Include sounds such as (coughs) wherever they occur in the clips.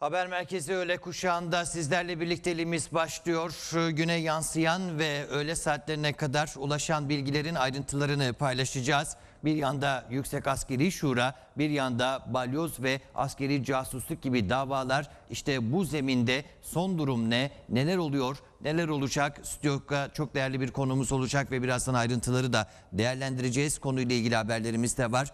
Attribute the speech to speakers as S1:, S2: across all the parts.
S1: Haber merkezi öğle kuşağında sizlerle birlikteliğimiz başlıyor. Güne yansıyan ve öğle saatlerine kadar ulaşan bilgilerin ayrıntılarını paylaşacağız. Bir yanda Yüksek Askeri Şura, bir yanda balyoz ve askeri casusluk gibi davalar. İşte bu zeminde son durum ne, neler oluyor, neler olacak? stüdyoka çok değerli bir konumuz olacak ve birazdan ayrıntıları da değerlendireceğiz. Konuyla ilgili haberlerimiz de var.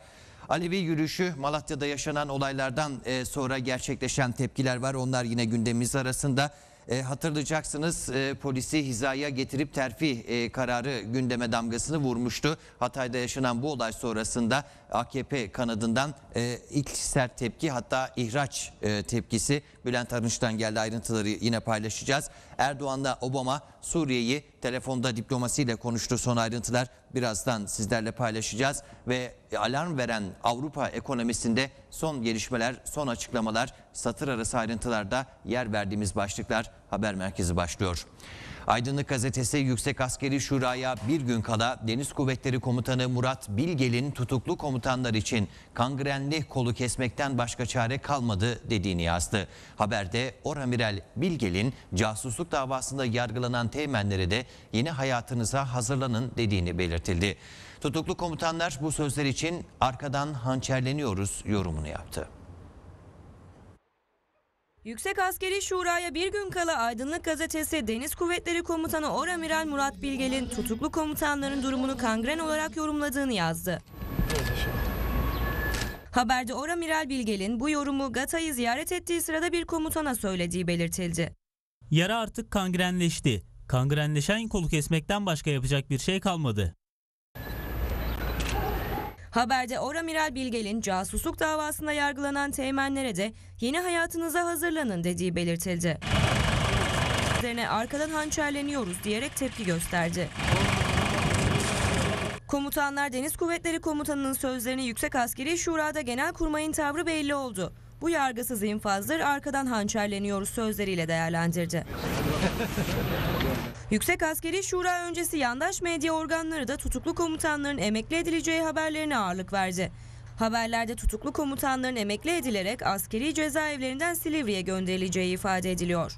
S1: Alevi yürüyüşü Malatya'da yaşanan olaylardan e, sonra gerçekleşen tepkiler var. Onlar yine gündemimiz arasında. E, hatırlayacaksınız e, polisi hizaya getirip terfi kararı gündeme damgasını vurmuştu. Hatay'da yaşanan bu olay sonrasında AKP kanadından e, ilk sert tepki hatta ihraç e, tepkisi Bülent Arınç'tan geldi ayrıntıları yine paylaşacağız. Erdoğan'la Obama Suriye'yi telefonda diplomasiyle konuştu son ayrıntılar birazdan sizlerle paylaşacağız ve alarm veren Avrupa ekonomisinde son gelişmeler, son açıklamalar, satır arası ayrıntılarda yer verdiğimiz başlıklar haber merkezi başlıyor. Aydınlık Gazetesi Yüksek Askeri Şura'ya bir gün kala Deniz Kuvvetleri Komutanı Murat Bilgel'in tutuklu komutanlar için kangrenli kolu kesmekten başka çare kalmadı dediğini yazdı. Haberde Oramiral Bilgel'in casusluk davasında yargılanan teğmenlere de yeni hayatınıza hazırlanın dediğini belirtildi. Tutuklu komutanlar bu sözler için arkadan hançerleniyoruz yorumunu yaptı.
S2: Yüksek Askeri Şura'ya bir gün kala Aydınlık Gazetesi Deniz Kuvvetleri Komutanı Oramiral Murat Bilgel'in tutuklu komutanların durumunu kangren olarak yorumladığını yazdı. Haberde Oramiral Bilgel'in bu yorumu Gata'yı ziyaret ettiği sırada bir komutana söylediği belirtildi.
S3: Yara artık kangrenleşti. Kangrenleşen kolu kesmekten başka yapacak bir şey kalmadı.
S2: Haberde Oramiral Bilgel'in casusluk davasında yargılanan teğmenlere de yeni hayatınıza hazırlanın dediği belirtildi. Üzerine arkadan hançerleniyoruz diyerek tepki gösterdi. Komutanlar Deniz Kuvvetleri Komutanı'nın sözlerini Yüksek Askeri Şura'da genel kurmayın tavrı belli oldu. Bu yargısız infazdır arkadan hançerleniyoruz sözleriyle değerlendirdi. Yüksek Askeri Şura öncesi yandaş medya organları da tutuklu komutanların emekli edileceği haberlerine ağırlık verdi. Haberlerde tutuklu komutanların emekli edilerek askeri cezaevlerinden Silivri'ye gönderileceği ifade ediliyor.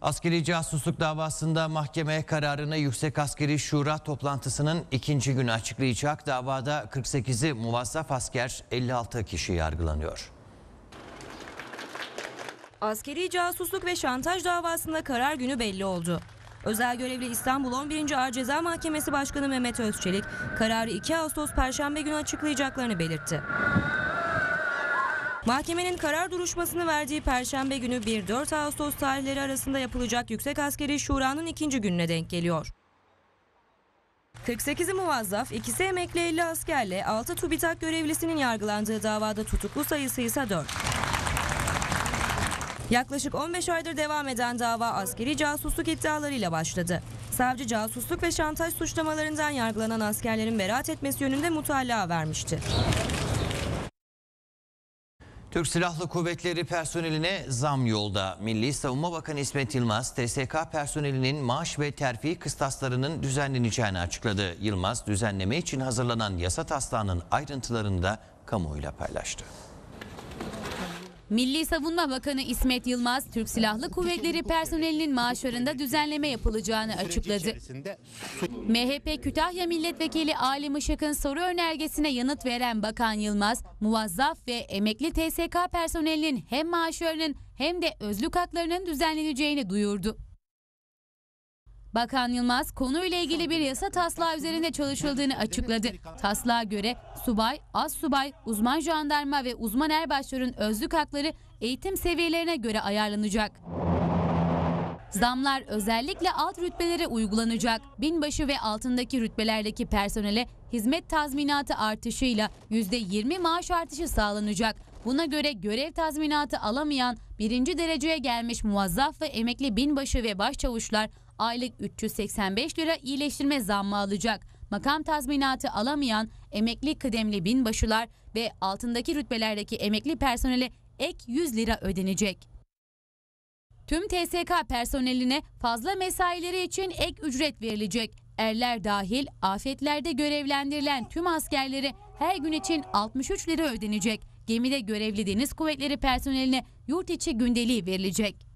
S1: Askeri casusluk davasında mahkeme kararını Yüksek Askeri Şura toplantısının ikinci günü açıklayacak. Davada 48'i muvazzaf asker 56 kişi yargılanıyor.
S2: Askeri casusluk ve şantaj davasında karar günü belli oldu. Özel görevli İstanbul 11. Ağır Ceza Mahkemesi Başkanı Mehmet Özçelik kararı 2 Ağustos Perşembe günü açıklayacaklarını belirtti. Mahkemenin karar duruşmasını verdiği Perşembe günü 1-4 Ağustos tarihleri arasında yapılacak Yüksek Askeri Şura'nın ikinci gününe denk geliyor. 48'i muvazzaf, ikisi emekli 50 askerle 6 TÜBİTAK görevlisinin yargılandığı davada tutuklu sayısı ise 4. Yaklaşık 15 aydır devam eden dava askeri casusluk iddialarıyla başladı. Savcı casusluk ve şantaj suçlamalarından yargılanan askerlerin beraat etmesi yönünde mutalaa vermişti.
S1: Türk Silahlı Kuvvetleri personeline zam yolda. Milli Savunma Bakanı İsmet Yılmaz, TSK personelinin maaş ve terfi kıstaslarının düzenleneceğini açıkladı. Yılmaz, düzenleme için hazırlanan yasa taslağının ayrıntılarını da kamuoyuyla paylaştı.
S4: Milli Savunma Bakanı İsmet Yılmaz, Türk Silahlı Kuvvetleri personelinin maaşlarında düzenleme yapılacağını açıkladı. MHP Kütahya Milletvekili Ali Işık'ın soru önergesine yanıt veren Bakan Yılmaz, muvazzaf ve emekli TSK personelinin hem maaşlarının hem de özlük haklarının düzenleneceğini duyurdu. Bakan Yılmaz konuyla ilgili bir yasa taslağı üzerinde çalışıldığını açıkladı. Taslağa göre subay, az subay, uzman jandarma ve uzman erbaşların özlük hakları eğitim seviyelerine göre ayarlanacak. Zamlar özellikle alt rütbelere uygulanacak. Binbaşı ve altındaki rütbelerdeki personele hizmet tazminatı artışıyla %20 maaş artışı sağlanacak. Buna göre görev tazminatı alamayan birinci dereceye gelmiş muvazzaf ve emekli binbaşı ve başçavuşlar aylık 385 lira iyileştirme zammı alacak. Makam tazminatı alamayan emekli kıdemli binbaşılar ve altındaki rütbelerdeki emekli personele ek 100 lira ödenecek. Tüm TSK personeline fazla mesaileri için ek ücret verilecek. Erler dahil afetlerde görevlendirilen tüm askerlere her gün için 63 lira ödenecek. Gemide görevli deniz kuvvetleri personeline yurt içi gündeliği verilecek.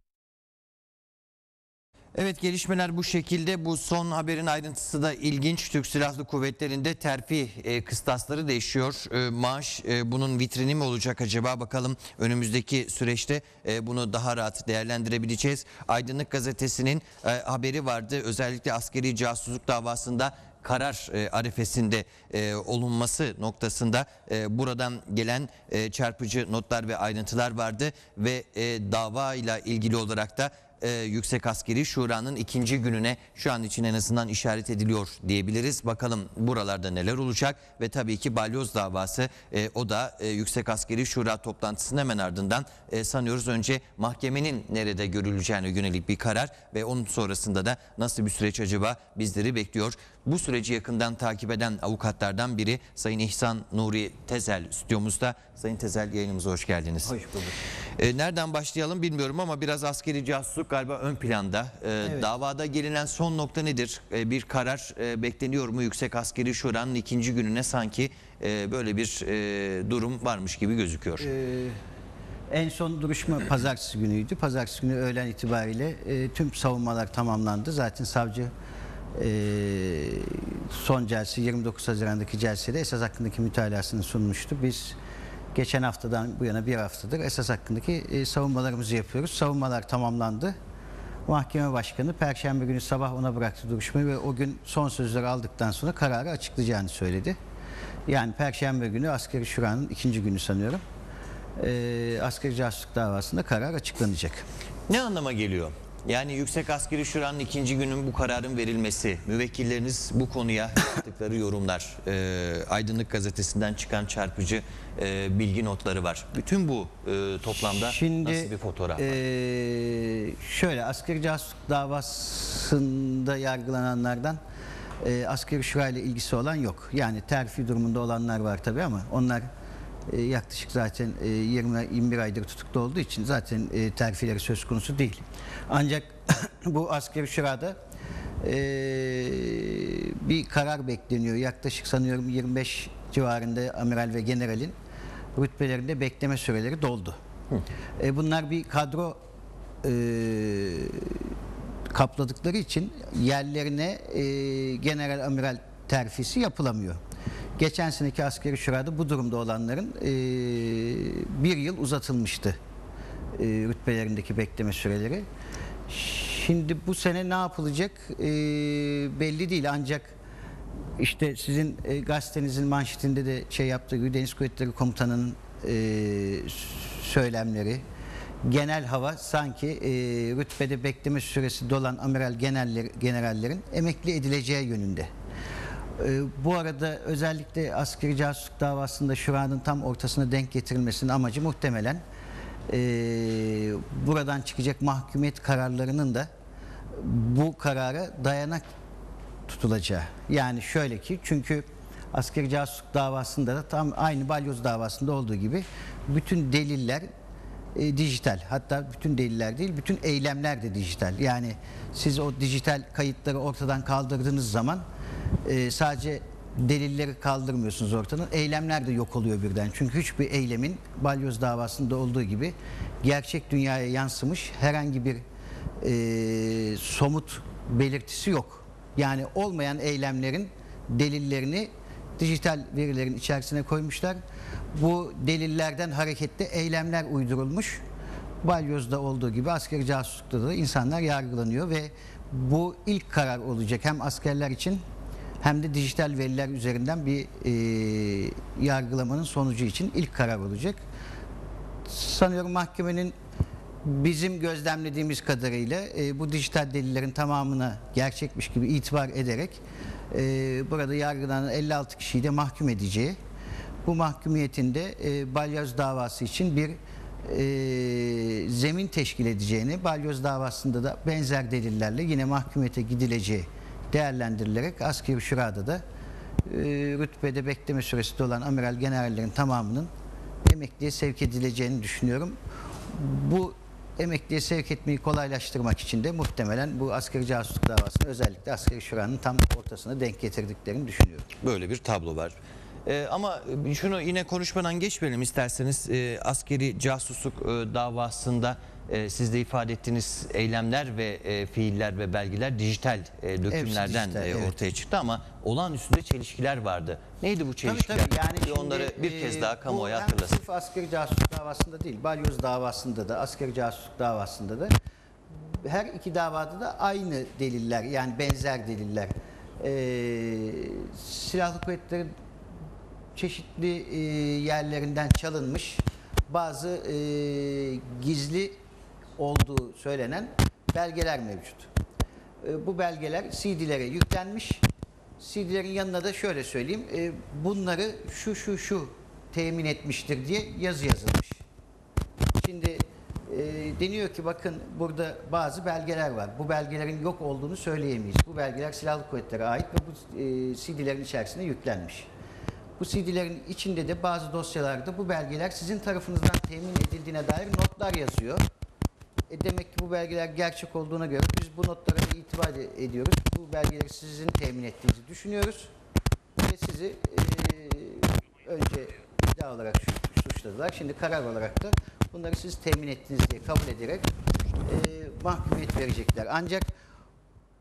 S1: Evet gelişmeler bu şekilde. Bu son haberin ayrıntısı da ilginç. Türk Silahlı Kuvvetleri'nde terfi e, kıstasları değişiyor. E, maaş e, bunun vitrini mi olacak acaba? Bakalım önümüzdeki süreçte e, bunu daha rahat değerlendirebileceğiz. Aydınlık Gazetesi'nin e, haberi vardı. Özellikle askeri casusluk davasında karar e, arifesinde e, olunması noktasında e, buradan gelen e, çarpıcı notlar ve ayrıntılar vardı ve e, dava ile ilgili olarak da e, Yüksek Askeri Şura'nın ikinci gününe şu an için en azından işaret ediliyor diyebiliriz. Bakalım buralarda neler olacak ve tabii ki balyoz davası e, o da e, Yüksek Askeri Şura toplantısının hemen ardından e, sanıyoruz önce mahkemenin nerede görüleceğine yönelik bir karar ve onun sonrasında da nasıl bir süreç acaba bizleri bekliyor. Bu süreci yakından takip eden avukatlardan biri Sayın İhsan Nuri Tezel stüdyomuzda. Sayın Tezel yayınımıza hoş geldiniz. Hoş bulduk. E, nereden başlayalım bilmiyorum ama biraz askeri casusluk galiba ön planda. E, evet. Davada gelinen son nokta nedir? E, bir karar e, bekleniyor mu? Yüksek Askeri Şura'nın ikinci gününe sanki e, böyle bir e, durum varmış gibi gözüküyor.
S3: Evet. En son duruşma pazartesi günüydü. Pazartesi günü öğlen itibariyle e, tüm savunmalar tamamlandı. Zaten savcı ee, son celsi 29 Haziran'daki celsede esas hakkındaki mütalasını sunmuştu. Biz geçen haftadan bu yana bir haftadır esas hakkındaki e, savunmalarımızı yapıyoruz. Savunmalar tamamlandı. Mahkeme Başkanı Perşembe günü sabah ona bıraktı duruşmayı ve o gün son sözleri aldıktan sonra kararı açıklayacağını söyledi. Yani Perşembe günü askeri şuranın ikinci günü sanıyorum. E, askeri casusluk davasında karar açıklanacak.
S1: Ne anlama geliyor? Yani yüksek askeri şuranın ikinci günün bu kararın verilmesi, müvekkilleriniz bu konuya (laughs) yaptıkları yorumlar, e, Aydınlık Gazetesi'nden çıkan çarpıcı e, bilgi notları var. Bütün bu e, toplamda Şimdi, nasıl bir fotoğraf var?
S3: E, şöyle askeri casusluk davasında yargılananlardan e, askeri ile ilgisi olan yok. Yani terfi durumunda olanlar var tabii ama onlar e, yaklaşık zaten 20 e, 21 aydır tutuklu olduğu için zaten e, terfileri söz konusu değil. Ancak (coughs) bu askeri şurada e, bir karar bekleniyor. Yaklaşık sanıyorum 25 civarında amiral ve generalin rütbelerinde bekleme süreleri doldu. Hı. bunlar bir kadro kapladıkları için yerlerine general amiral terfisi yapılamıyor. Geçen seneki askeri şurada bu durumda olanların e, bir yıl uzatılmıştı e, rütbelerindeki bekleme süreleri. Şimdi bu sene ne yapılacak e, belli değil ancak işte sizin e, gazetenizin manşetinde de şey yaptığı gibi Deniz Kuvvetleri Komutanı'nın e, söylemleri, genel hava sanki e, rütbede bekleme süresi dolan amiral generallerin emekli edileceği yönünde. Ee, bu arada özellikle askeri casusluk davasında şuranın tam ortasına denk getirilmesinin amacı muhtemelen ee, buradan çıkacak mahkumiyet kararlarının da bu karara dayanak tutulacağı. Yani şöyle ki çünkü askeri casusluk davasında da tam aynı balyoz davasında olduğu gibi bütün deliller e, dijital. Hatta bütün deliller değil, bütün eylemler de dijital. Yani siz o dijital kayıtları ortadan kaldırdığınız zaman e, sadece delilleri kaldırmıyorsunuz ortadan. Eylemler de yok oluyor birden. Çünkü hiçbir eylemin balyoz davasında olduğu gibi gerçek dünyaya yansımış herhangi bir e, somut belirtisi yok. Yani olmayan eylemlerin delillerini dijital verilerin içerisine koymuşlar. Bu delillerden hareketle eylemler uydurulmuş. Balyoz'da olduğu gibi asker casuslukta da insanlar yargılanıyor ve bu ilk karar olacak hem askerler için hem de dijital veriler üzerinden bir e, yargılamanın sonucu için ilk karar olacak. Sanıyorum mahkemenin bizim gözlemlediğimiz kadarıyla e, bu dijital delillerin tamamına gerçekmiş gibi itibar ederek e, burada yargılanan 56 kişiyi de mahkum edeceği bu mahkumiyetinde e, balyoz davası için bir e, zemin teşkil edeceğini, balyoz davasında da benzer delillerle yine mahkumiyete gidileceği değerlendirilerek askeri şurada da e, rütbede bekleme süresi dolan amiral generallerin tamamının emekliye sevk edileceğini düşünüyorum. Bu emekliye sevk etmeyi kolaylaştırmak için de muhtemelen bu askeri casusluk davasını özellikle askeri şuranın tam ortasına denk getirdiklerini düşünüyorum.
S1: Böyle bir tablo var. Ee, ama şunu yine konuşmadan geçmeyelim isterseniz. Ee, askeri casusluk e, davasında e, siz de ifade ettiğiniz eylemler ve e, fiiller ve belgeler dijital e, dökümlerden dijital, e, evet. ortaya çıktı ama olan de çelişkiler vardı. Neydi bu çelişkiler? Tabii, tabii. Yani şimdi, onları bir kez e, daha kamuoya hatırlasın.
S3: Bu asker casusluk davasında değil, balyoz davasında da, asker casusluk davasında da her iki davada da aynı deliller yani benzer deliller. silahlı kuvvetlerin çeşitli yerlerinden çalınmış bazı e, gizli olduğu söylenen belgeler mevcut. E, bu belgeler CD'lere yüklenmiş. CD'lerin yanına da şöyle söyleyeyim. E, bunları şu şu şu temin etmiştir diye yazı yazılmış. Şimdi e, deniyor ki bakın burada bazı belgeler var. Bu belgelerin yok olduğunu söyleyemeyiz. Bu belgeler silahlı kuvvetlere ait ve bu CD'lerin içerisinde yüklenmiş. Bu CD'lerin içinde de bazı dosyalarda bu belgeler sizin tarafınızdan temin edildiğine dair notlar yazıyor. E demek ki bu belgeler gerçek olduğuna göre biz bu notlara bir itibar e, ediyoruz. Bu belgeleri sizin temin ettiğinizi düşünüyoruz. Ve sizi e, önce iddia olarak suçladılar. Şimdi karar olarak da bunları siz temin ettiniz diye kabul ederek e, mahkumiyet verecekler. Ancak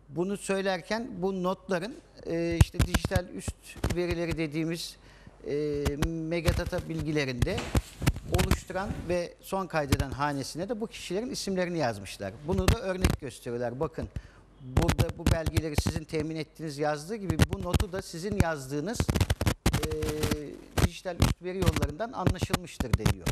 S3: bunu söylerken bu notların e, işte dijital üst verileri dediğimiz e, megadata bilgilerinde oluşturan ve son kaydeden hanesine de bu kişilerin isimlerini yazmışlar. Bunu da örnek gösteriyorlar. Bakın burada bu belgeleri sizin temin ettiğiniz yazdığı gibi bu notu da sizin yazdığınız e, dijital üst veri yollarından anlaşılmıştır deniyor.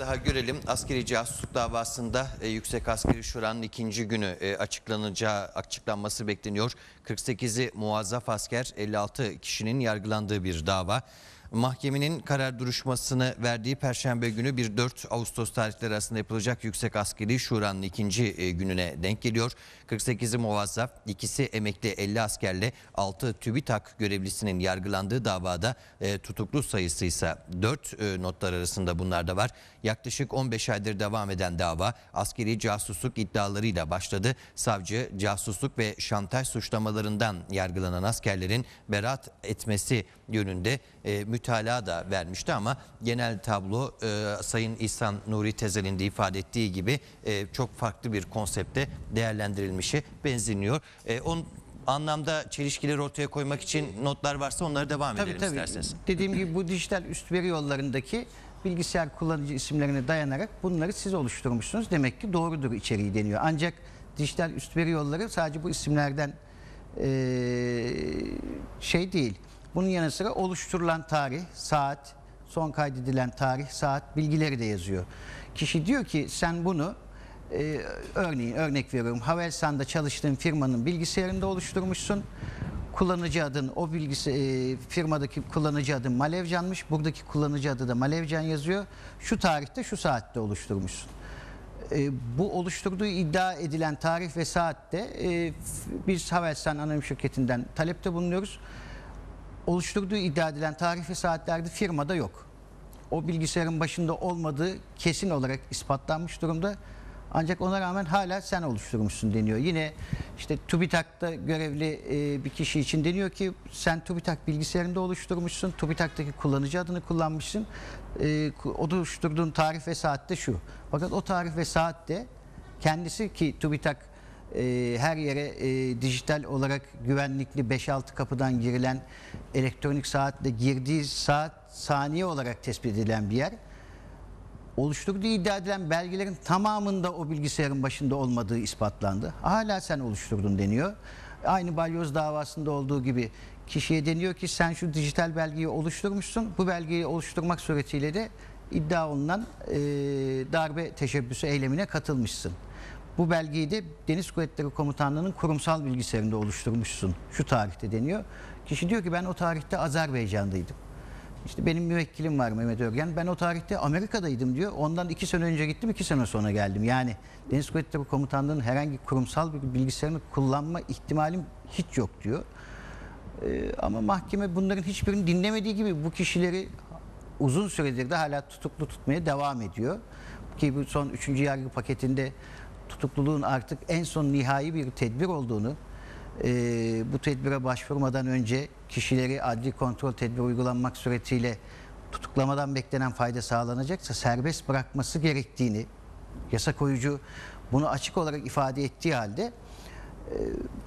S1: daha görelim. Askeri casusluk davasında e, Yüksek Askeri Şura'nın ikinci günü e, açıklanacağı açıklanması bekleniyor. 48'i muazzaf asker 56 kişinin yargılandığı bir dava. Mahkemenin karar duruşmasını verdiği Perşembe günü bir 4 Ağustos tarihleri arasında yapılacak Yüksek Askeri Şura'nın ikinci e, gününe denk geliyor. 48'i muvazzaf, ikisi emekli 50 askerle 6 TÜBİTAK görevlisinin yargılandığı davada e, tutuklu sayısı ise 4 e, notlar arasında bunlar da var. Yaklaşık 15 aydır devam eden dava askeri casusluk iddialarıyla başladı. Savcı casusluk ve şantaj suçlamalarından yargılanan askerlerin beraat etmesi yönünde e, mütalaa da vermişti ama genel tablo e, Sayın İhsan Nuri Tezel'in de ifade ettiği gibi e, çok farklı bir konsepte değerlendirilmişi benziniyor. E, on, anlamda çelişkileri ortaya koymak için notlar varsa onları devam tabii, edelim tabii. isterseniz.
S3: Dediğim gibi bu dijital üst veri yollarındaki bilgisayar kullanıcı isimlerine dayanarak bunları siz oluşturmuşsunuz. Demek ki doğrudur içeriği deniyor. Ancak dijital üst veri yolları sadece bu isimlerden e, şey değil bunun yanı sıra oluşturulan tarih, saat, son kaydedilen tarih, saat bilgileri de yazıyor. Kişi diyor ki sen bunu e, örneğin örnek veriyorum Havelsan'da çalıştığın firmanın bilgisayarında oluşturmuşsun. Kullanıcı adın o bilgisi e, firmadaki kullanıcı adı Malevcan'mış. Buradaki kullanıcı adı da Malevcan yazıyor. Şu tarihte şu saatte oluşturmuşsun. E, bu oluşturduğu iddia edilen tarih ve saatte e, biz Havelsan Anonim Şirketi'nden talepte bulunuyoruz oluşturduğu iddia edilen tarih ve saatlerde firmada yok. O bilgisayarın başında olmadığı kesin olarak ispatlanmış durumda. Ancak ona rağmen hala sen oluşturmuşsun deniyor. Yine işte TÜBİTAK'ta görevli e, bir kişi için deniyor ki sen TÜBİTAK bilgisayarında oluşturmuşsun. TÜBİTAK'taki kullanıcı adını kullanmışsın. E, oluşturduğun tarif ve saatte şu. Fakat o tarif ve saatte kendisi ki TÜBİTAK e, her yere e, dijital olarak güvenlikli 5-6 kapıdan girilen elektronik saatle girdiği saat saniye olarak tespit edilen bir yer oluşturduğu iddia edilen belgelerin tamamında o bilgisayarın başında olmadığı ispatlandı. Hala sen oluşturdun deniyor. Aynı balyoz davasında olduğu gibi kişiye deniyor ki sen şu dijital belgeyi oluşturmuşsun. Bu belgeyi oluşturmak suretiyle de iddia olunan e, darbe teşebbüsü eylemine katılmışsın. Bu belgeyi de Deniz Kuvvetleri Komutanlığı'nın kurumsal bilgisayarında oluşturmuşsun. Şu tarihte deniyor. Kişi diyor ki ben o tarihte Azerbaycan'daydım. İşte benim müvekkilim var Mehmet Örgen. Ben o tarihte Amerika'daydım diyor. Ondan iki sene önce gittim, iki sene sonra geldim. Yani Deniz Kuvvetleri Komutanlığı'nın herhangi kurumsal bir bilgisayarını kullanma ihtimalim hiç yok diyor. Ee, ama mahkeme bunların hiçbirini dinlemediği gibi bu kişileri uzun süredir de hala tutuklu tutmaya devam ediyor. Ki bu son üçüncü yargı paketinde tutukluluğun artık en son nihai bir tedbir olduğunu, e, bu tedbire başvurmadan önce kişileri adli kontrol tedbiri uygulanmak suretiyle tutuklamadan beklenen fayda sağlanacaksa serbest bırakması gerektiğini, yasa koyucu bunu açık olarak ifade ettiği halde e,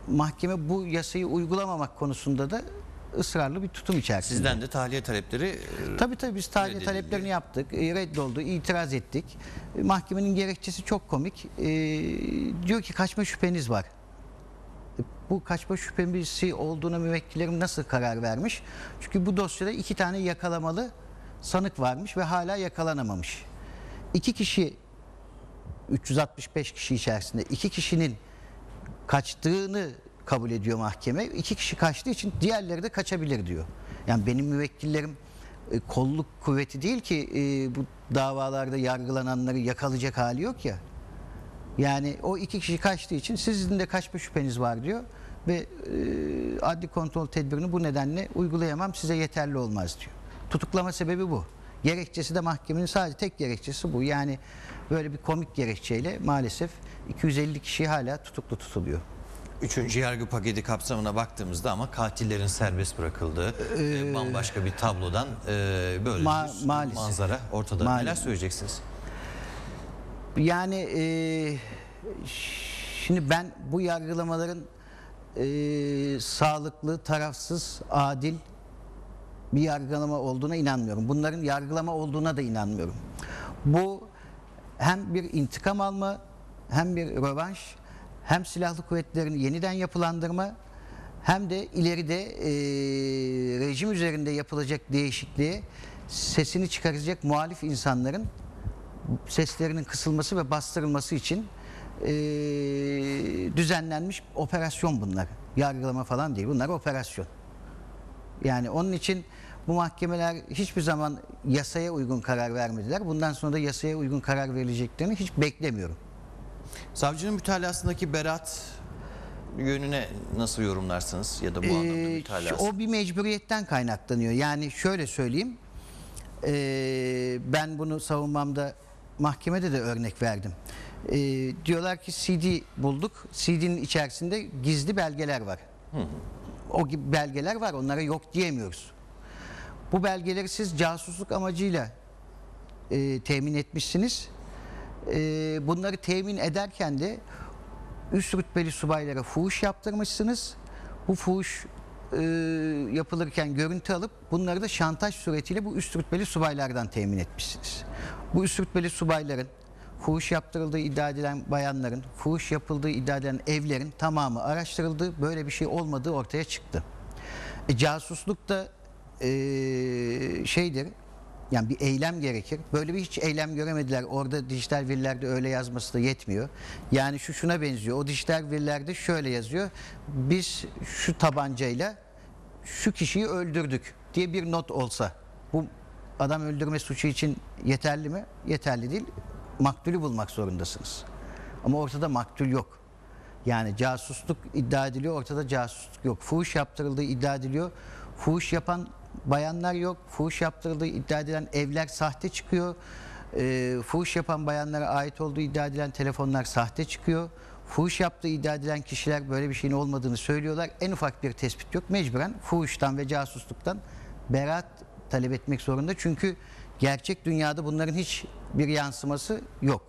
S3: mahkeme bu yasayı uygulamamak konusunda da ısrarlı bir tutum içerisinde.
S1: Sizden de tahliye talepleri... E, tabii tabii
S3: biz tahliye reddedildi. taleplerini yaptık. E, reddoldu, itiraz ettik. E, mahkemenin gerekçesi çok komik. diyor ki kaçma şüpheniz var. Bu kaçma şüphemisi olduğuna müvekkillerim nasıl karar vermiş? Çünkü bu dosyada iki tane yakalamalı sanık varmış ve hala yakalanamamış. İki kişi 365 kişi içerisinde iki kişinin kaçtığını kabul ediyor mahkeme. İki kişi kaçtığı için diğerleri de kaçabilir diyor. Yani benim müvekkillerim e, kolluk kuvveti değil ki e, bu davalarda yargılananları yakalayacak hali yok ya. Yani o iki kişi kaçtığı için sizin de kaçma şüpheniz var diyor ve e, adli kontrol tedbirini bu nedenle uygulayamam size yeterli olmaz diyor. Tutuklama sebebi bu. Gerekçesi de mahkemenin sadece tek gerekçesi bu. Yani böyle bir komik gerekçeyle maalesef 250 kişi hala
S1: tutuklu tutuluyor. Üçüncü yargı paketi kapsamına baktığımızda ama katillerin serbest bırakıldığı ee, e, bambaşka bir tablodan e, böyle ma maalesef. manzara ortada. Maalesef. Neler söyleyeceksiniz?
S3: Yani e, şimdi ben bu yargılamaların e, sağlıklı, tarafsız, adil bir yargılama olduğuna inanmıyorum. Bunların yargılama olduğuna da inanmıyorum. Bu hem bir intikam alma hem bir rövanş hem silahlı kuvvetlerin yeniden yapılandırma hem de ileride e, rejim üzerinde yapılacak değişikliği sesini çıkaracak muhalif insanların seslerinin kısılması ve bastırılması için e, düzenlenmiş operasyon bunlar. Yargılama falan değil bunlar operasyon. Yani onun için bu mahkemeler hiçbir zaman yasaya uygun karar vermediler. Bundan sonra da yasaya uygun karar verileceklerini hiç beklemiyorum.
S1: Savcının mütalasındaki beraat yönüne nasıl yorumlarsınız ya da bu ee, anlamda mütalası? O
S3: bir mecburiyetten kaynaklanıyor. Yani şöyle söyleyeyim. E, ben bunu savunmamda mahkemede de örnek verdim. E, diyorlar ki CD bulduk. CD'nin içerisinde gizli belgeler var. Hı hı. O gibi belgeler var. Onlara yok diyemiyoruz. Bu belgeleri siz casusluk amacıyla e, temin etmişsiniz e, bunları temin ederken de üst rütbeli subaylara fuhuş yaptırmışsınız. Bu fuhuş e, yapılırken görüntü alıp bunları da şantaj suretiyle bu üst rütbeli subaylardan temin etmişsiniz. Bu üst rütbeli subayların fuhuş yaptırıldığı iddia edilen bayanların, fuhuş yapıldığı iddia edilen evlerin tamamı araştırıldı. Böyle bir şey olmadığı ortaya çıktı. E, casusluk da e, şeydir, yani bir eylem gerekir. Böyle bir hiç eylem göremediler. Orada dijital villerde öyle yazması da yetmiyor. Yani şu şuna benziyor. O dijital villerde şöyle yazıyor. Biz şu tabancayla şu kişiyi öldürdük diye bir not olsa bu adam öldürme suçu için yeterli mi? Yeterli değil. Maktulü bulmak zorundasınız. Ama ortada maktul yok. Yani casusluk iddia ediliyor, ortada casusluk yok. Fuhuş yaptırıldığı iddia ediliyor. Fuhuş yapan bayanlar yok. Fuhuş yaptırıldığı iddia edilen evler sahte çıkıyor. E, fuhuş yapan bayanlara ait olduğu iddia edilen telefonlar sahte çıkıyor. Fuhuş yaptığı iddia edilen kişiler böyle bir şeyin olmadığını söylüyorlar. En ufak bir tespit yok. Mecburen fuhuştan ve casusluktan beraat talep etmek zorunda. Çünkü gerçek dünyada bunların hiç bir yansıması yok.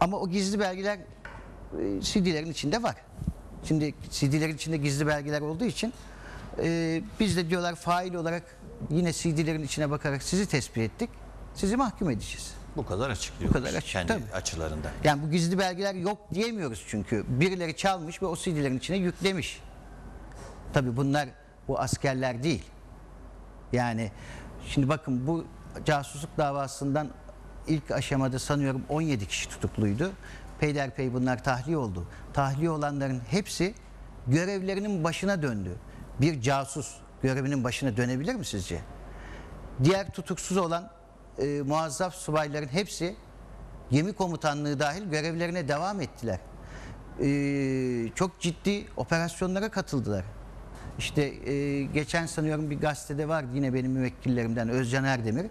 S3: Ama o gizli belgeler e, CD'lerin içinde var. Şimdi CD'lerin içinde gizli belgeler olduğu için e, biz de diyorlar fail olarak yine CD'lerin içine bakarak sizi tespit ettik. Sizi mahkum edeceğiz.
S1: Bu kadar açıklıyor. Bu kadar açık, kendi tabii. açılarından.
S3: Yani bu gizli belgeler yok diyemiyoruz çünkü. Birileri çalmış ve o CD'lerin içine yüklemiş. Tabii bunlar bu askerler değil. Yani şimdi bakın bu casusluk davasından ilk aşamada sanıyorum 17 kişi tutukluydu. Peyderpey bunlar tahliye oldu. Tahliye olanların hepsi görevlerinin başına döndü bir casus görevinin başına dönebilir mi sizce? Diğer tutuksuz olan e, muazzaf subayların hepsi gemi komutanlığı dahil görevlerine devam ettiler. E, çok ciddi operasyonlara katıldılar. İşte e, geçen sanıyorum bir gazetede var yine benim müvekkillerimden Özcan Erdemir.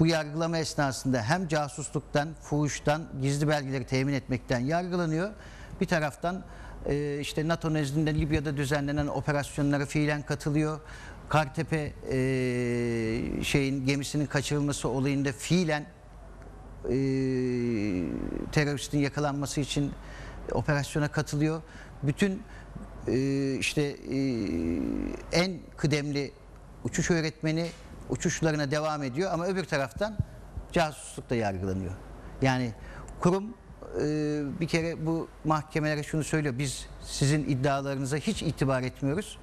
S3: Bu yargılama esnasında hem casusluktan, fuhuştan, gizli belgeleri temin etmekten yargılanıyor. Bir taraftan e, işte NATO nezdinde Libya'da düzenlenen operasyonlara fiilen katılıyor. Kartepe e, şeyin gemisinin kaçırılması olayında fiilen e, teröristin yakalanması için operasyona katılıyor. Bütün e, işte e, en kıdemli uçuş öğretmeni uçuşlarına devam ediyor ama öbür taraftan casuslukta yargılanıyor. Yani kurum ee, bir kere bu mahkemelere şunu söylüyor. Biz sizin iddialarınıza hiç itibar etmiyoruz.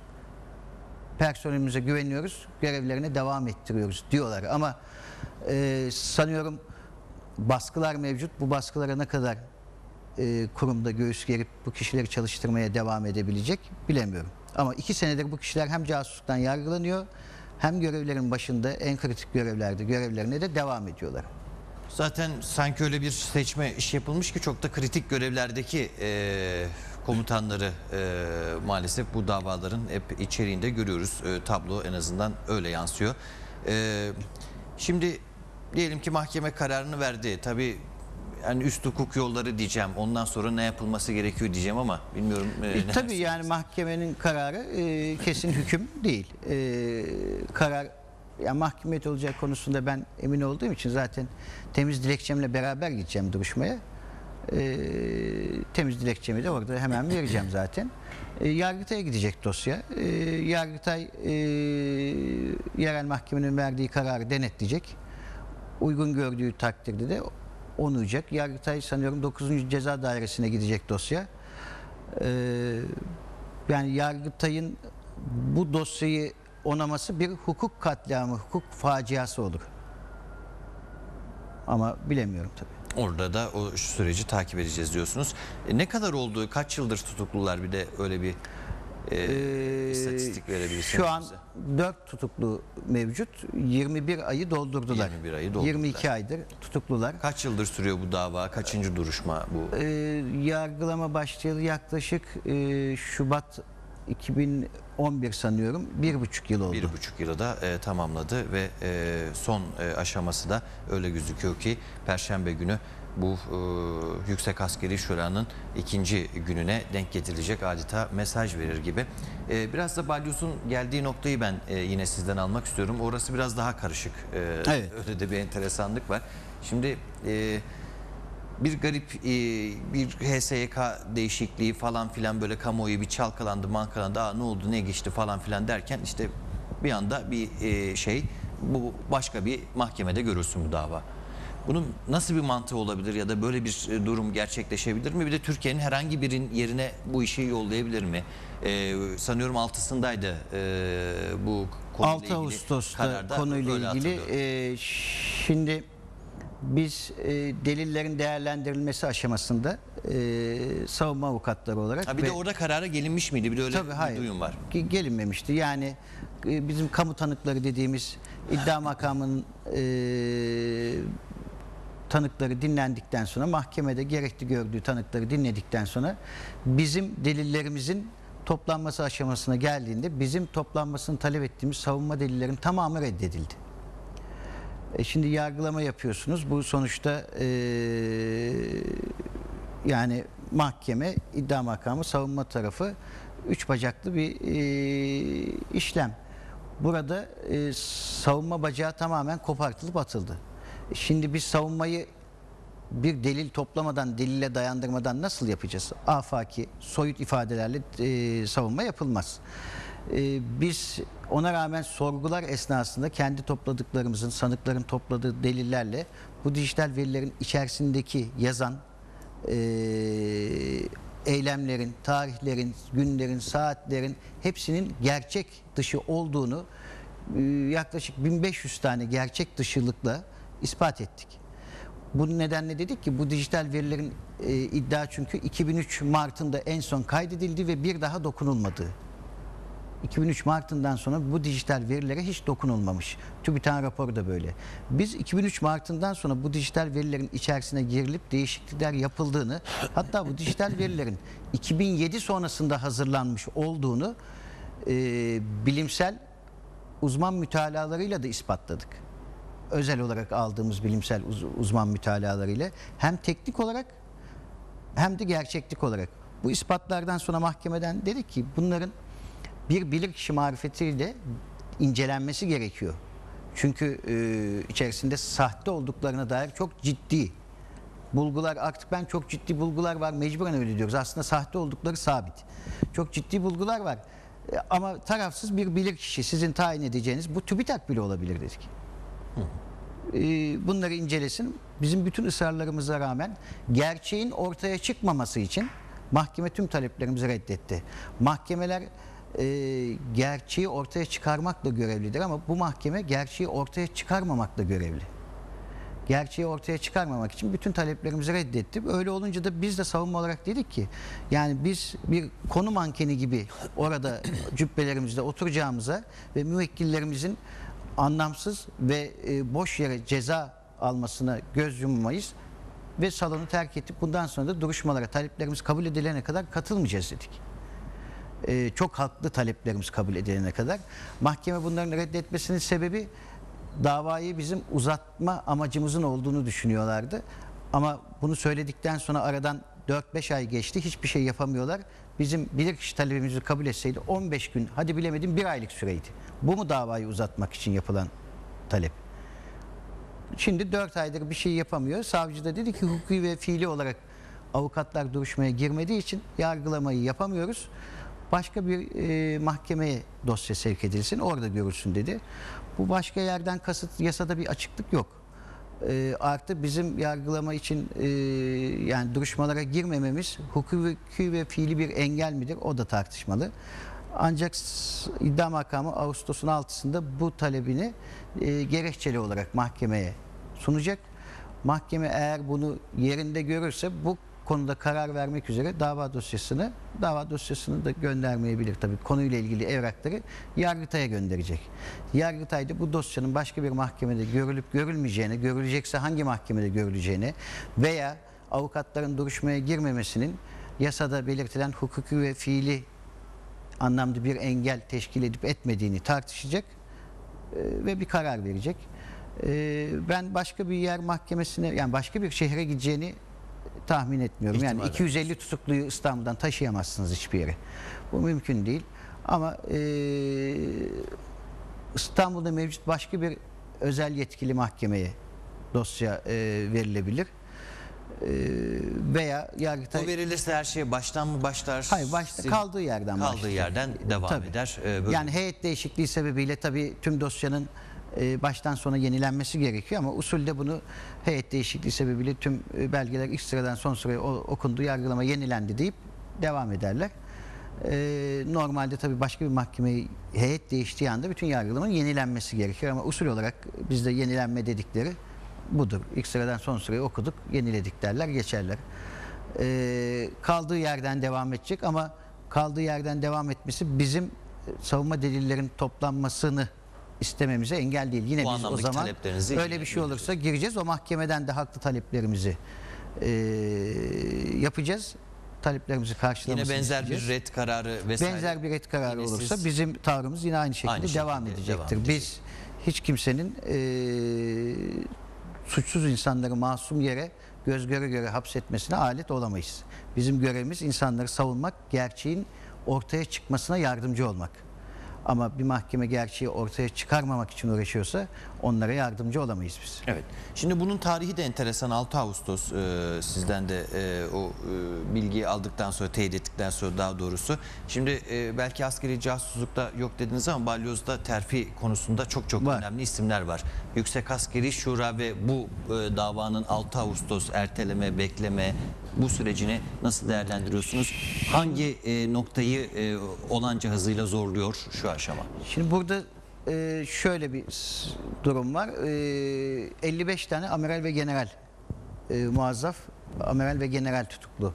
S3: Personelimize güveniyoruz. Görevlerine devam ettiriyoruz diyorlar. Ama e, sanıyorum baskılar mevcut. Bu baskılara ne kadar e, kurumda göğüs gerip bu kişileri çalıştırmaya devam edebilecek bilemiyorum. Ama iki senedir bu kişiler hem casusluktan yargılanıyor hem görevlerin başında en kritik görevlerde görevlerine de devam ediyorlar.
S1: Zaten sanki öyle bir seçme iş yapılmış ki çok da kritik görevlerdeki e, komutanları e, maalesef bu davaların hep içeriğinde görüyoruz. E, tablo en azından öyle yansıyor. E, şimdi diyelim ki mahkeme kararını verdi. Tabii yani üst hukuk yolları diyeceğim. Ondan sonra ne yapılması gerekiyor diyeceğim ama bilmiyorum. E, e tabii
S3: yani mahkemenin kararı e, kesin hüküm değil. E, karar ya mahkumiyet olacak konusunda ben emin olduğum için zaten temiz dilekçemle beraber gideceğim duruşmaya. E, temiz dilekçemi de orada hemen vereceğim (laughs) zaten. E, Yargıtay'a gidecek dosya. E, Yargıtay e, yerel mahkemenin verdiği kararı denetleyecek. Uygun gördüğü takdirde de onayacak. Yargıtay sanıyorum 9. Ceza Dairesi'ne gidecek dosya. E, yani Yargıtay'ın bu dosyayı onaması bir hukuk katliamı, hukuk faciası olur. Ama bilemiyorum tabii.
S1: Orada da o süreci takip edeceğiz diyorsunuz. E, ne kadar oldu, kaç yıldır tutuklular bir de öyle bir e, ee, istatistik verebilirsiniz Şu an
S3: bize. 4 tutuklu mevcut. 21 ayı doldurdular. 21 ayı doldurdular. 22 aydır
S1: tutuklular. Kaç yıldır sürüyor bu dava? Kaçıncı duruşma bu?
S3: E, yargılama başlayalı yaklaşık e, Şubat 2011 sanıyorum bir buçuk
S1: yıl oldu. Bir buçuk yılı da e, tamamladı ve e, son e, aşaması da öyle gözüküyor ki Perşembe günü bu e, Yüksek Askeri Şura'nın ikinci gününe denk getirilecek adeta mesaj verir gibi. E, biraz da Balyos'un geldiği noktayı ben e, yine sizden almak istiyorum. Orası biraz daha karışık. E, evet. Öyle de bir enteresanlık var. Şimdi... E, bir garip e, bir HSYK değişikliği falan filan böyle kamuoyu bir çalkalandı mankalandı Aa, ne oldu ne geçti falan filan derken işte bir anda bir e, şey bu başka bir mahkemede görürsün bu dava. Bunun nasıl bir mantığı olabilir ya da böyle bir e, durum gerçekleşebilir mi? Bir de Türkiye'nin herhangi birinin yerine bu işi yollayabilir mi? Ee, sanıyorum 6'sındaydı e, bu konuyla 6 ilgili Ağustos'ta kararda konuyla
S3: ilgili. E, şimdi biz e, delillerin değerlendirilmesi aşamasında e, savunma avukatları olarak. Ha, bir ve, de orada
S1: karara gelinmiş miydi? Bir de öyle tabii, bir hayır, duyum var.
S3: Gelinmemişti. Yani e, bizim kamu tanıkları dediğimiz iddia (laughs) makamının e, tanıkları dinlendikten sonra mahkemede gerekli gördüğü tanıkları dinledikten sonra bizim delillerimizin toplanması aşamasına geldiğinde bizim toplanmasını talep ettiğimiz savunma delillerin tamamı reddedildi. E şimdi yargılama yapıyorsunuz. Bu sonuçta e, yani mahkeme, iddia makamı, savunma tarafı üç bacaklı bir e, işlem. Burada e, savunma bacağı tamamen kopartılıp atıldı. E, şimdi biz savunmayı bir delil toplamadan, delile dayandırmadan nasıl yapacağız? Afaki, soyut ifadelerle e, savunma yapılmaz. Ee, biz ona rağmen sorgular esnasında kendi topladıklarımızın, sanıkların topladığı delillerle bu dijital verilerin içerisindeki yazan ee, eylemlerin, tarihlerin, günlerin, saatlerin hepsinin gerçek dışı olduğunu e, yaklaşık 1500 tane gerçek dışılıkla ispat ettik. Bu nedenle dedik ki bu dijital verilerin e, iddia çünkü 2003 Mart'ında en son kaydedildi ve bir daha dokunulmadığı. 2003 Mart'ından sonra bu dijital verilere hiç dokunulmamış. TÜBİTAK raporu da böyle. Biz 2003 Mart'ından sonra bu dijital verilerin içerisine girilip değişiklikler yapıldığını hatta bu dijital verilerin 2007 sonrasında hazırlanmış olduğunu e, bilimsel uzman mütalalarıyla da ispatladık. Özel olarak aldığımız bilimsel uz uzman mütalalarıyla hem teknik olarak hem de gerçeklik olarak. Bu ispatlardan sonra mahkemeden dedik ki bunların bir bilirkişi marifetiyle incelenmesi gerekiyor. Çünkü e, içerisinde sahte olduklarına dair çok ciddi bulgular artık ben çok ciddi bulgular var mecburen öyle diyoruz. Aslında sahte oldukları sabit. Çok ciddi bulgular var. E, ama tarafsız bir bilirkişi sizin tayin edeceğiniz bu TÜBİTAK bile olabilir dedik. e, bunları incelesin. Bizim bütün ısrarlarımıza rağmen gerçeğin ortaya çıkmaması için mahkeme tüm taleplerimizi reddetti. Mahkemeler e, gerçeği ortaya çıkarmakla görevlidir ama bu mahkeme gerçeği ortaya çıkarmamakla görevli. Gerçeği ortaya çıkarmamak için bütün taleplerimizi reddetti. Öyle olunca da biz de savunma olarak dedik ki yani biz bir konu mankeni gibi orada (coughs) cübbelerimizde oturacağımıza ve müvekkillerimizin anlamsız ve e, boş yere ceza almasına göz yummayız ve salonu terk ettik. Bundan sonra da duruşmalara taleplerimiz kabul edilene kadar katılmayacağız dedik e, çok haklı taleplerimiz kabul edilene kadar. Mahkeme bunların reddetmesinin sebebi davayı bizim uzatma amacımızın olduğunu düşünüyorlardı. Ama bunu söyledikten sonra aradan 4-5 ay geçti hiçbir şey yapamıyorlar. Bizim bilirkişi talebimizi kabul etseydi 15 gün hadi bilemedim bir aylık süreydi. Bu mu davayı uzatmak için yapılan talep? Şimdi 4 aydır bir şey yapamıyor. Savcı da dedi ki hukuki ve fiili olarak avukatlar duruşmaya girmediği için yargılamayı yapamıyoruz başka bir e, mahkemeye dosya sevk edilsin orada görülsün dedi. Bu başka yerden kasıt yasada bir açıklık yok. E, artı bizim yargılama için e, yani duruşmalara girmememiz hukuki ve fiili bir engel midir o da tartışmalı. Ancak iddia makamı Ağustos'un 6'sında bu talebini e, gerekçeli olarak mahkemeye sunacak. Mahkeme eğer bunu yerinde görürse bu konuda karar vermek üzere dava dosyasını, dava dosyasını da göndermeyebilir tabii. Konuyla ilgili evrakları Yargıtay'a gönderecek. Yargıtay da bu dosyanın başka bir mahkemede görülüp görülmeyeceğini, görülecekse hangi mahkemede görüleceğini veya avukatların duruşmaya girmemesinin yasada belirtilen hukuki ve fiili anlamda bir engel teşkil edip etmediğini tartışacak e, ve bir karar verecek. E, ben başka bir yer mahkemesine yani başka bir şehre gideceğini tahmin etmiyorum. İhtimalle. Yani 250 tutukluyu İstanbul'dan taşıyamazsınız hiçbir yere. Bu mümkün değil. Ama e, İstanbul'da mevcut başka bir özel yetkili mahkemeye dosya e, verilebilir. E, veya yargıtay...
S1: O verilirse her şey baştan mı başlar? Hayır, başta, kaldığı yerden Kaldığı başlar. yerden devam tabii. eder. Ee, böyle... Yani
S3: heyet değişikliği sebebiyle tabii tüm dosyanın e, baştan sona yenilenmesi gerekiyor ama usulde bunu heyet değişikliği sebebiyle tüm e, belgeler ilk sıradan son sıraya okundu, yargılama yenilendi deyip devam ederler. E, normalde tabii başka bir mahkemeyi heyet değiştiği anda bütün yargılamanın yenilenmesi gerekiyor ama usul olarak bizde yenilenme dedikleri budur. İlk sıradan son sırayı okuduk, yeniledik derler, geçerler. kaldığı yerden devam edecek ama kaldığı yerden devam etmesi bizim savunma delillerin toplanmasını istememize engel değil. Yine Bu biz o zaman öyle bir şey olursa gireceğiz. O mahkemeden de haklı taleplerimizi e, yapacağız taleplerimizi karşılamasını Yine benzer bir red
S1: kararı vesaire. Benzer
S3: bir red kararı yine olursa siz... bizim tavrımız yine aynı şekilde, aynı şekilde devam edecektir. Devam Biz hiç kimsenin e, suçsuz insanları masum yere göz göre göre hapsetmesine alet olamayız. Bizim görevimiz insanları savunmak, gerçeğin ortaya çıkmasına yardımcı olmak. Ama bir mahkeme gerçeği ortaya çıkarmamak için uğraşıyorsa onlara yardımcı olamayız biz.
S1: Evet. Şimdi bunun tarihi de enteresan. 6 Ağustos e, sizden de e, o e, bilgiyi aldıktan sonra, teyit ettikten sonra daha doğrusu. Şimdi e, belki askeri casuslukta yok dediniz ama balyozda terfi konusunda çok çok var. önemli isimler var. Yüksek Askeri Şura ve bu e, davanın 6 Ağustos erteleme, bekleme, bu sürecini nasıl değerlendiriyorsunuz? Hangi e, noktayı e, olanca hızıyla zorluyor şu aşama? Şimdi burada
S3: e, şöyle bir durum var. E, 55 tane amiral ve general e, muazzaf, amiral ve general tutuklu.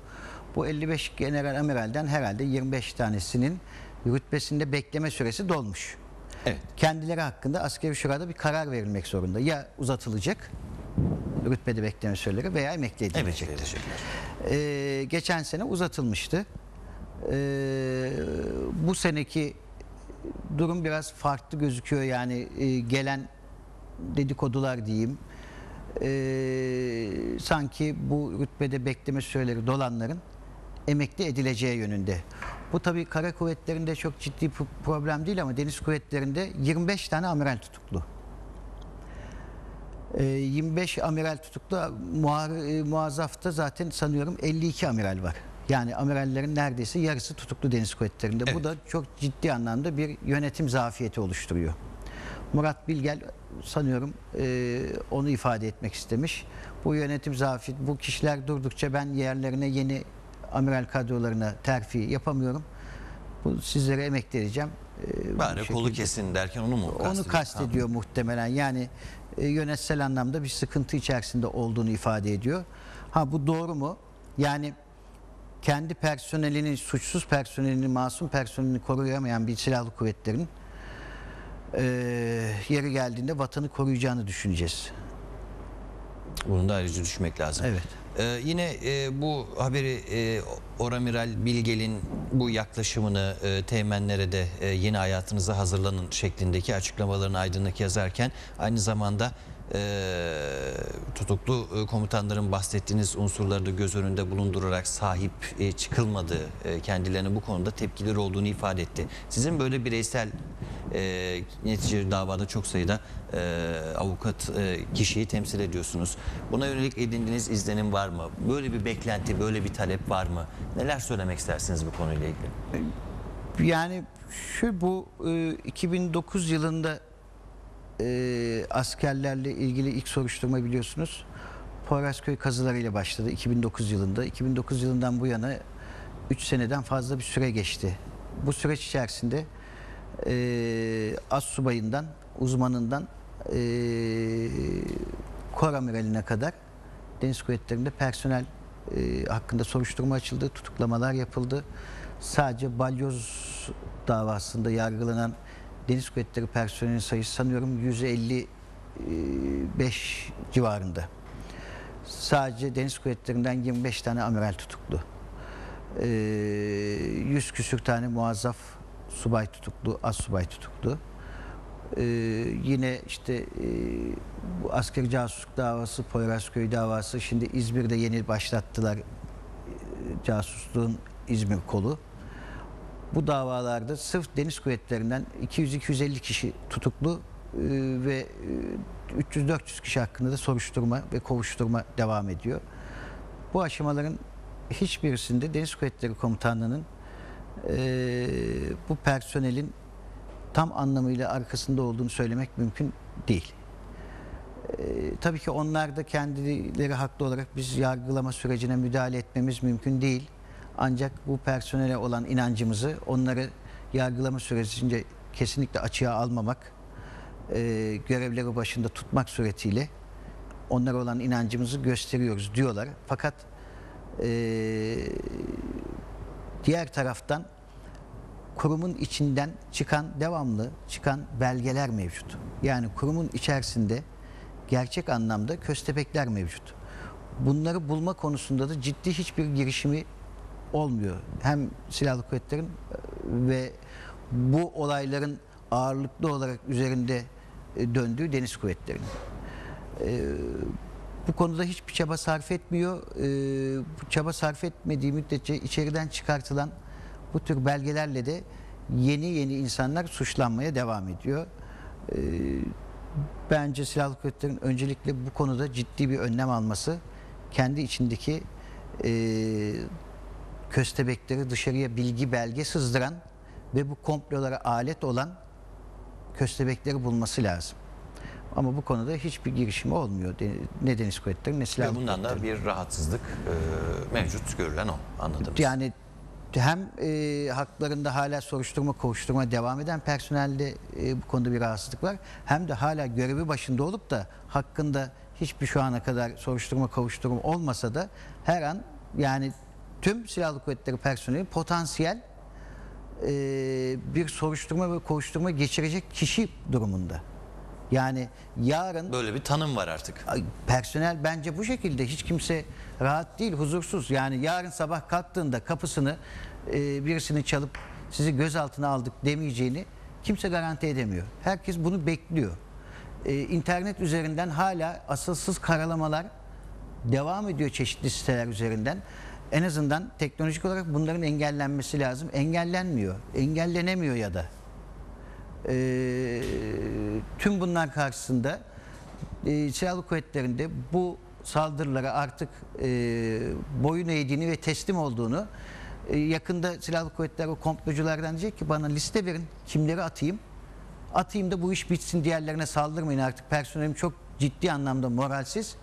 S3: Bu 55 general amiralden herhalde 25 tanesinin rütbesinde bekleme süresi dolmuş. Evet. Kendileri hakkında askeri şurada bir karar verilmek zorunda. Ya uzatılacak rütbede bekleyen süreleri veya emekli edilecektir. Ee, geçen sene uzatılmıştı. Ee, bu seneki durum biraz farklı gözüküyor. Yani e, gelen dedikodular diyeyim. Ee, sanki bu rütbede bekleme süreleri dolanların emekli edileceği yönünde. Bu tabii kara kuvvetlerinde çok ciddi problem değil ama deniz kuvvetlerinde 25 tane amiral tutuklu. 25 ee, amiral tutuklu, e, muazzafta zaten sanıyorum 52 amiral var. Yani amirallerin neredeyse yarısı tutuklu deniz kuvvetlerinde. Evet. Bu da çok ciddi anlamda bir yönetim zafiyeti oluşturuyor. Murat Bilgel sanıyorum e, onu ifade etmek istemiş. Bu yönetim zafiyeti, bu kişiler durdukça ben yerlerine yeni amiral kadrolarına terfi yapamıyorum. Bu sizlere emek edeceğim. Ee, Bari kolu
S1: kesin derken onu mu kastediyor? Onu kastediyor tamam.
S3: muhtemelen. Yani e, yönetsel anlamda bir sıkıntı içerisinde olduğunu ifade ediyor. Ha bu doğru mu? Yani kendi personelini, suçsuz personelini, masum personelini koruyamayan bir silahlı kuvvetlerin e, yeri geldiğinde vatanı koruyacağını düşüneceğiz.
S1: Bunu da ayrıca düşünmek lazım. Evet. Ee, yine e, bu haberi e, Oramiral Bilgel'in bu yaklaşımını e, teğmenlere de e, yeni hayatınıza hazırlanın şeklindeki açıklamalarını aydınlık yazarken aynı zamanda ee, e, tutuklu komutanların bahsettiğiniz unsurları da göz önünde bulundurarak sahip e, çıkılmadığı e, kendilerine bu konuda tepkileri olduğunu ifade etti. Sizin böyle bireysel e, netice davada çok sayıda e, avukat e, kişiyi temsil ediyorsunuz. Buna yönelik edindiğiniz izlenim var mı? Böyle bir beklenti, böyle bir talep var mı? Neler söylemek istersiniz bu konuyla ilgili?
S3: Yani şu bu e, 2009 yılında e, askerlerle ilgili ilk soruşturma biliyorsunuz Poyrazköy kazılarıyla başladı 2009 yılında. 2009 yılından bu yana 3 seneden fazla bir süre geçti. Bu süreç içerisinde e, ee, az subayından, uzmanından e, kor amiraline kadar deniz kuvvetlerinde personel e, hakkında soruşturma açıldı, tutuklamalar yapıldı. Sadece balyoz davasında yargılanan Deniz Kuvvetleri personelinin sayısı sanıyorum 155 e, civarında. Sadece Deniz Kuvvetleri'nden 25 tane amiral tutuklu. 100 e, küsür tane muazzaf subay tutuklu, az subay tutuklu. Ee, yine işte e, bu asker casusluk davası, Poyrazköy davası, şimdi İzmir'de yeni başlattılar e, casusluğun İzmir kolu. Bu davalarda sırf deniz kuvvetlerinden 200-250 kişi tutuklu e, ve 300-400 e, kişi hakkında da soruşturma ve kovuşturma devam ediyor. Bu aşamaların hiçbirisinde Deniz Kuvvetleri Komutanlığı'nın e, bu personelin tam anlamıyla arkasında olduğunu söylemek mümkün değil. tabii ki onlar da kendileri haklı olarak biz yargılama sürecine müdahale etmemiz mümkün değil. Ancak bu personele olan inancımızı onları yargılama süresince kesinlikle açığa almamak, e, görevleri başında tutmak suretiyle onlara olan inancımızı gösteriyoruz diyorlar. Fakat e, diğer taraftan kurumun içinden çıkan devamlı çıkan belgeler mevcut. Yani kurumun içerisinde gerçek anlamda köstebekler mevcut. Bunları bulma konusunda da ciddi hiçbir girişimi olmuyor. Hem silahlı kuvvetlerin e, ve bu olayların ağırlıklı olarak üzerinde e, döndüğü deniz kuvvetlerinin. E, bu konuda hiçbir çaba sarf etmiyor. Çaba sarf etmediği müddetçe içeriden çıkartılan bu tür belgelerle de yeni yeni insanlar suçlanmaya devam ediyor. Bence silahlı kuvvetlerin öncelikle bu konuda ciddi bir önlem alması, kendi içindeki köstebekleri dışarıya bilgi belge sızdıran ve bu komplolara alet olan köstebekleri bulması lazım. Ama bu konuda hiçbir girişim olmuyor. Ne Deniz Kuvvetleri ne Silahlı
S1: Bundan da bir rahatsızlık e, mevcut görülen o anladığımız. Yani
S3: hem e, haklarında hala soruşturma kovuşturma devam eden personelde e, bu konuda bir rahatsızlık var. Hem de hala görevi başında olup da hakkında hiçbir şu ana kadar soruşturma kovuşturma olmasa da her an yani tüm silahlı kuvvetleri personeli potansiyel e, bir soruşturma ve koşturma geçirecek kişi durumunda. Yani yarın...
S1: Böyle bir tanım var artık.
S3: Personel bence bu şekilde hiç kimse rahat değil, huzursuz. Yani yarın sabah kalktığında kapısını e, birisini çalıp sizi gözaltına aldık demeyeceğini kimse garanti edemiyor. Herkes bunu bekliyor. E, internet üzerinden hala asılsız karalamalar devam ediyor çeşitli siteler üzerinden en azından teknolojik olarak bunların engellenmesi lazım. Engellenmiyor. Engellenemiyor ya da. E, tüm bunlar karşısında e, Silahlı Kuvvetleri'nde bu saldırılara artık e, boyun eğdiğini ve teslim olduğunu e, yakında Silahlı Kuvvetler o komploculardan diyecek ki bana liste verin kimleri atayım. Atayım da bu iş bitsin diğerlerine saldırmayın artık personelim çok ciddi anlamda moralsiz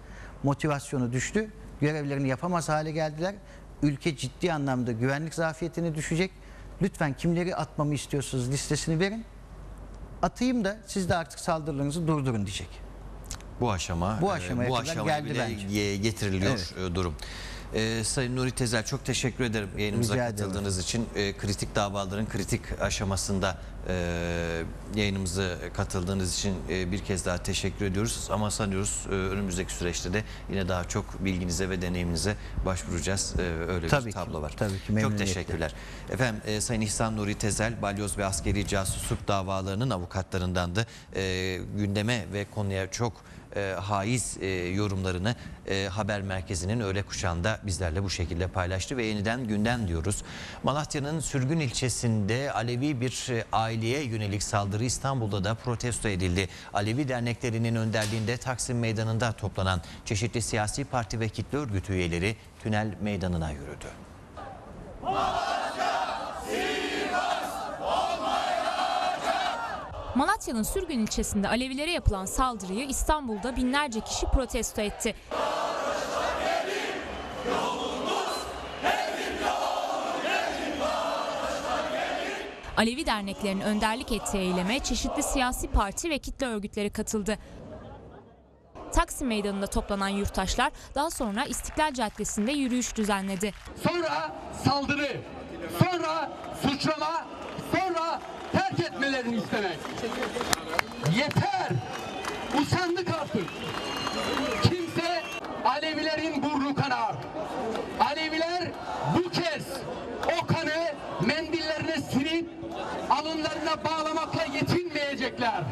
S3: motivasyonu düştü görevlerini yapamaz hale geldiler ülke ciddi anlamda güvenlik zafiyetini düşecek. Lütfen kimleri atmamı istiyorsunuz listesini verin. Atayım da siz de artık saldırılarınızı durdurun diyecek.
S1: Bu aşama bu e, aşamaya, bu aşamaya geldi bence. getiriliyor evet. E, durum. Ee, Sayın Nuri Tezel çok teşekkür ederim yayınımıza Rica katıldığınız ederim. için. E, kritik davaların kritik aşamasında e, yayınımıza katıldığınız için e, bir kez daha teşekkür ediyoruz. Ama sanıyoruz e, önümüzdeki süreçte de yine daha çok bilginize ve deneyiminize başvuracağız. E, öyle tabii bir tablo var. Tabii ki. Çok teşekkürler. Efendim e, Sayın İhsan Nuri Tezel, balyoz ve askeri casusluk davalarının avukatlarındandı. E, gündeme ve konuya çok e, haiz e, yorumlarını e, haber merkezinin öğle kuşağında bizlerle bu şekilde paylaştı ve yeniden günden diyoruz. Malatya'nın Sürgün ilçesinde Alevi bir e, aileye yönelik saldırı İstanbul'da da protesto edildi. Alevi derneklerinin önderliğinde Taksim Meydanı'nda toplanan çeşitli siyasi parti ve kitle örgütü üyeleri tünel meydanına yürüdü. Malatya!
S5: Malatya'nın Sürgün ilçesinde Alevilere yapılan saldırıyı İstanbul'da binlerce kişi protesto etti. Alevi derneklerinin önderlik ettiği eyleme çeşitli siyasi parti ve kitle örgütleri katıldı. Taksim Meydanı'nda toplanan yurttaşlar daha sonra İstiklal Caddesi'nde yürüyüş düzenledi.
S6: Sonra saldırı sonra suçlama, sonra terk etmelerini istemek. Yeter! Usandık artık. Kimse Alevilerin burnu kanar. Aleviler bu kez o kanı mendillerine silip alınlarına bağlamakla yetinmeyecekler.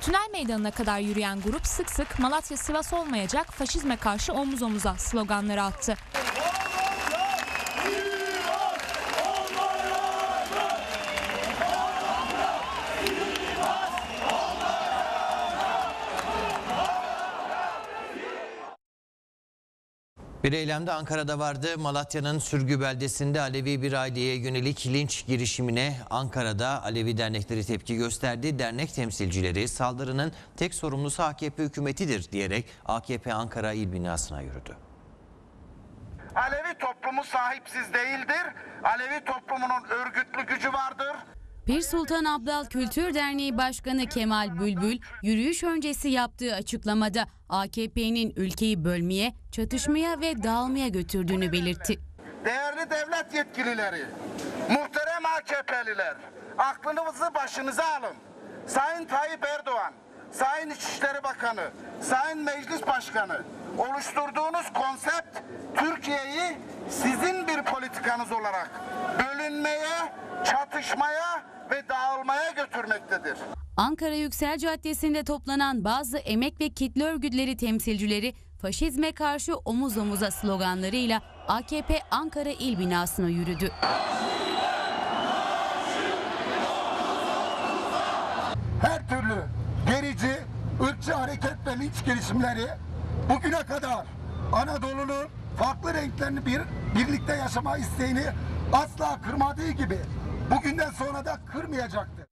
S5: Tünel meydanına kadar yürüyen grup sık sık Malatya Sivas olmayacak faşizme karşı omuz omuza sloganları attı.
S1: Bir eylemde Ankara'da vardı. Malatya'nın Sürgü beldesinde Alevi bir aileye yönelik linç girişimine Ankara'da Alevi dernekleri tepki gösterdi. Dernek temsilcileri saldırının tek sorumlusu AKP hükümetidir diyerek AKP Ankara il binasına yürüdü.
S6: Alevi toplumu sahipsiz değildir. Alevi toplumunun örgütlü gücü
S4: vardır. Pir Sultan Abdal Kültür Derneği Başkanı Kemal Bülbül yürüyüş öncesi yaptığı açıklamada AKP'nin ülkeyi bölmeye, çatışmaya ve dağılmaya götürdüğünü belirtti. Değerli devlet yetkilileri,
S6: muhterem AKP'liler, aklınızı başınıza alın. Sayın Tayyip Erdoğan, Sayın İçişleri Bakanı, Sayın Meclis Başkanı oluşturduğunuz konsept Türkiye'yi sizin bir politikanız olarak bölünmeye, çatışmaya ve dağılmaya götürmektedir.
S4: Ankara Yüksel Caddesi'nde toplanan bazı emek ve kitle örgütleri temsilcileri faşizme karşı omuz omuza sloganlarıyla AKP Ankara İl binasına yürüdü. Her türlü
S6: gerici, ırkçı hareket ve linç girişimleri bugüne kadar Anadolu'nun farklı renklerini bir birlikte yaşama isteğini asla kırmadığı gibi Bugünden sonra da kırmayacaktır.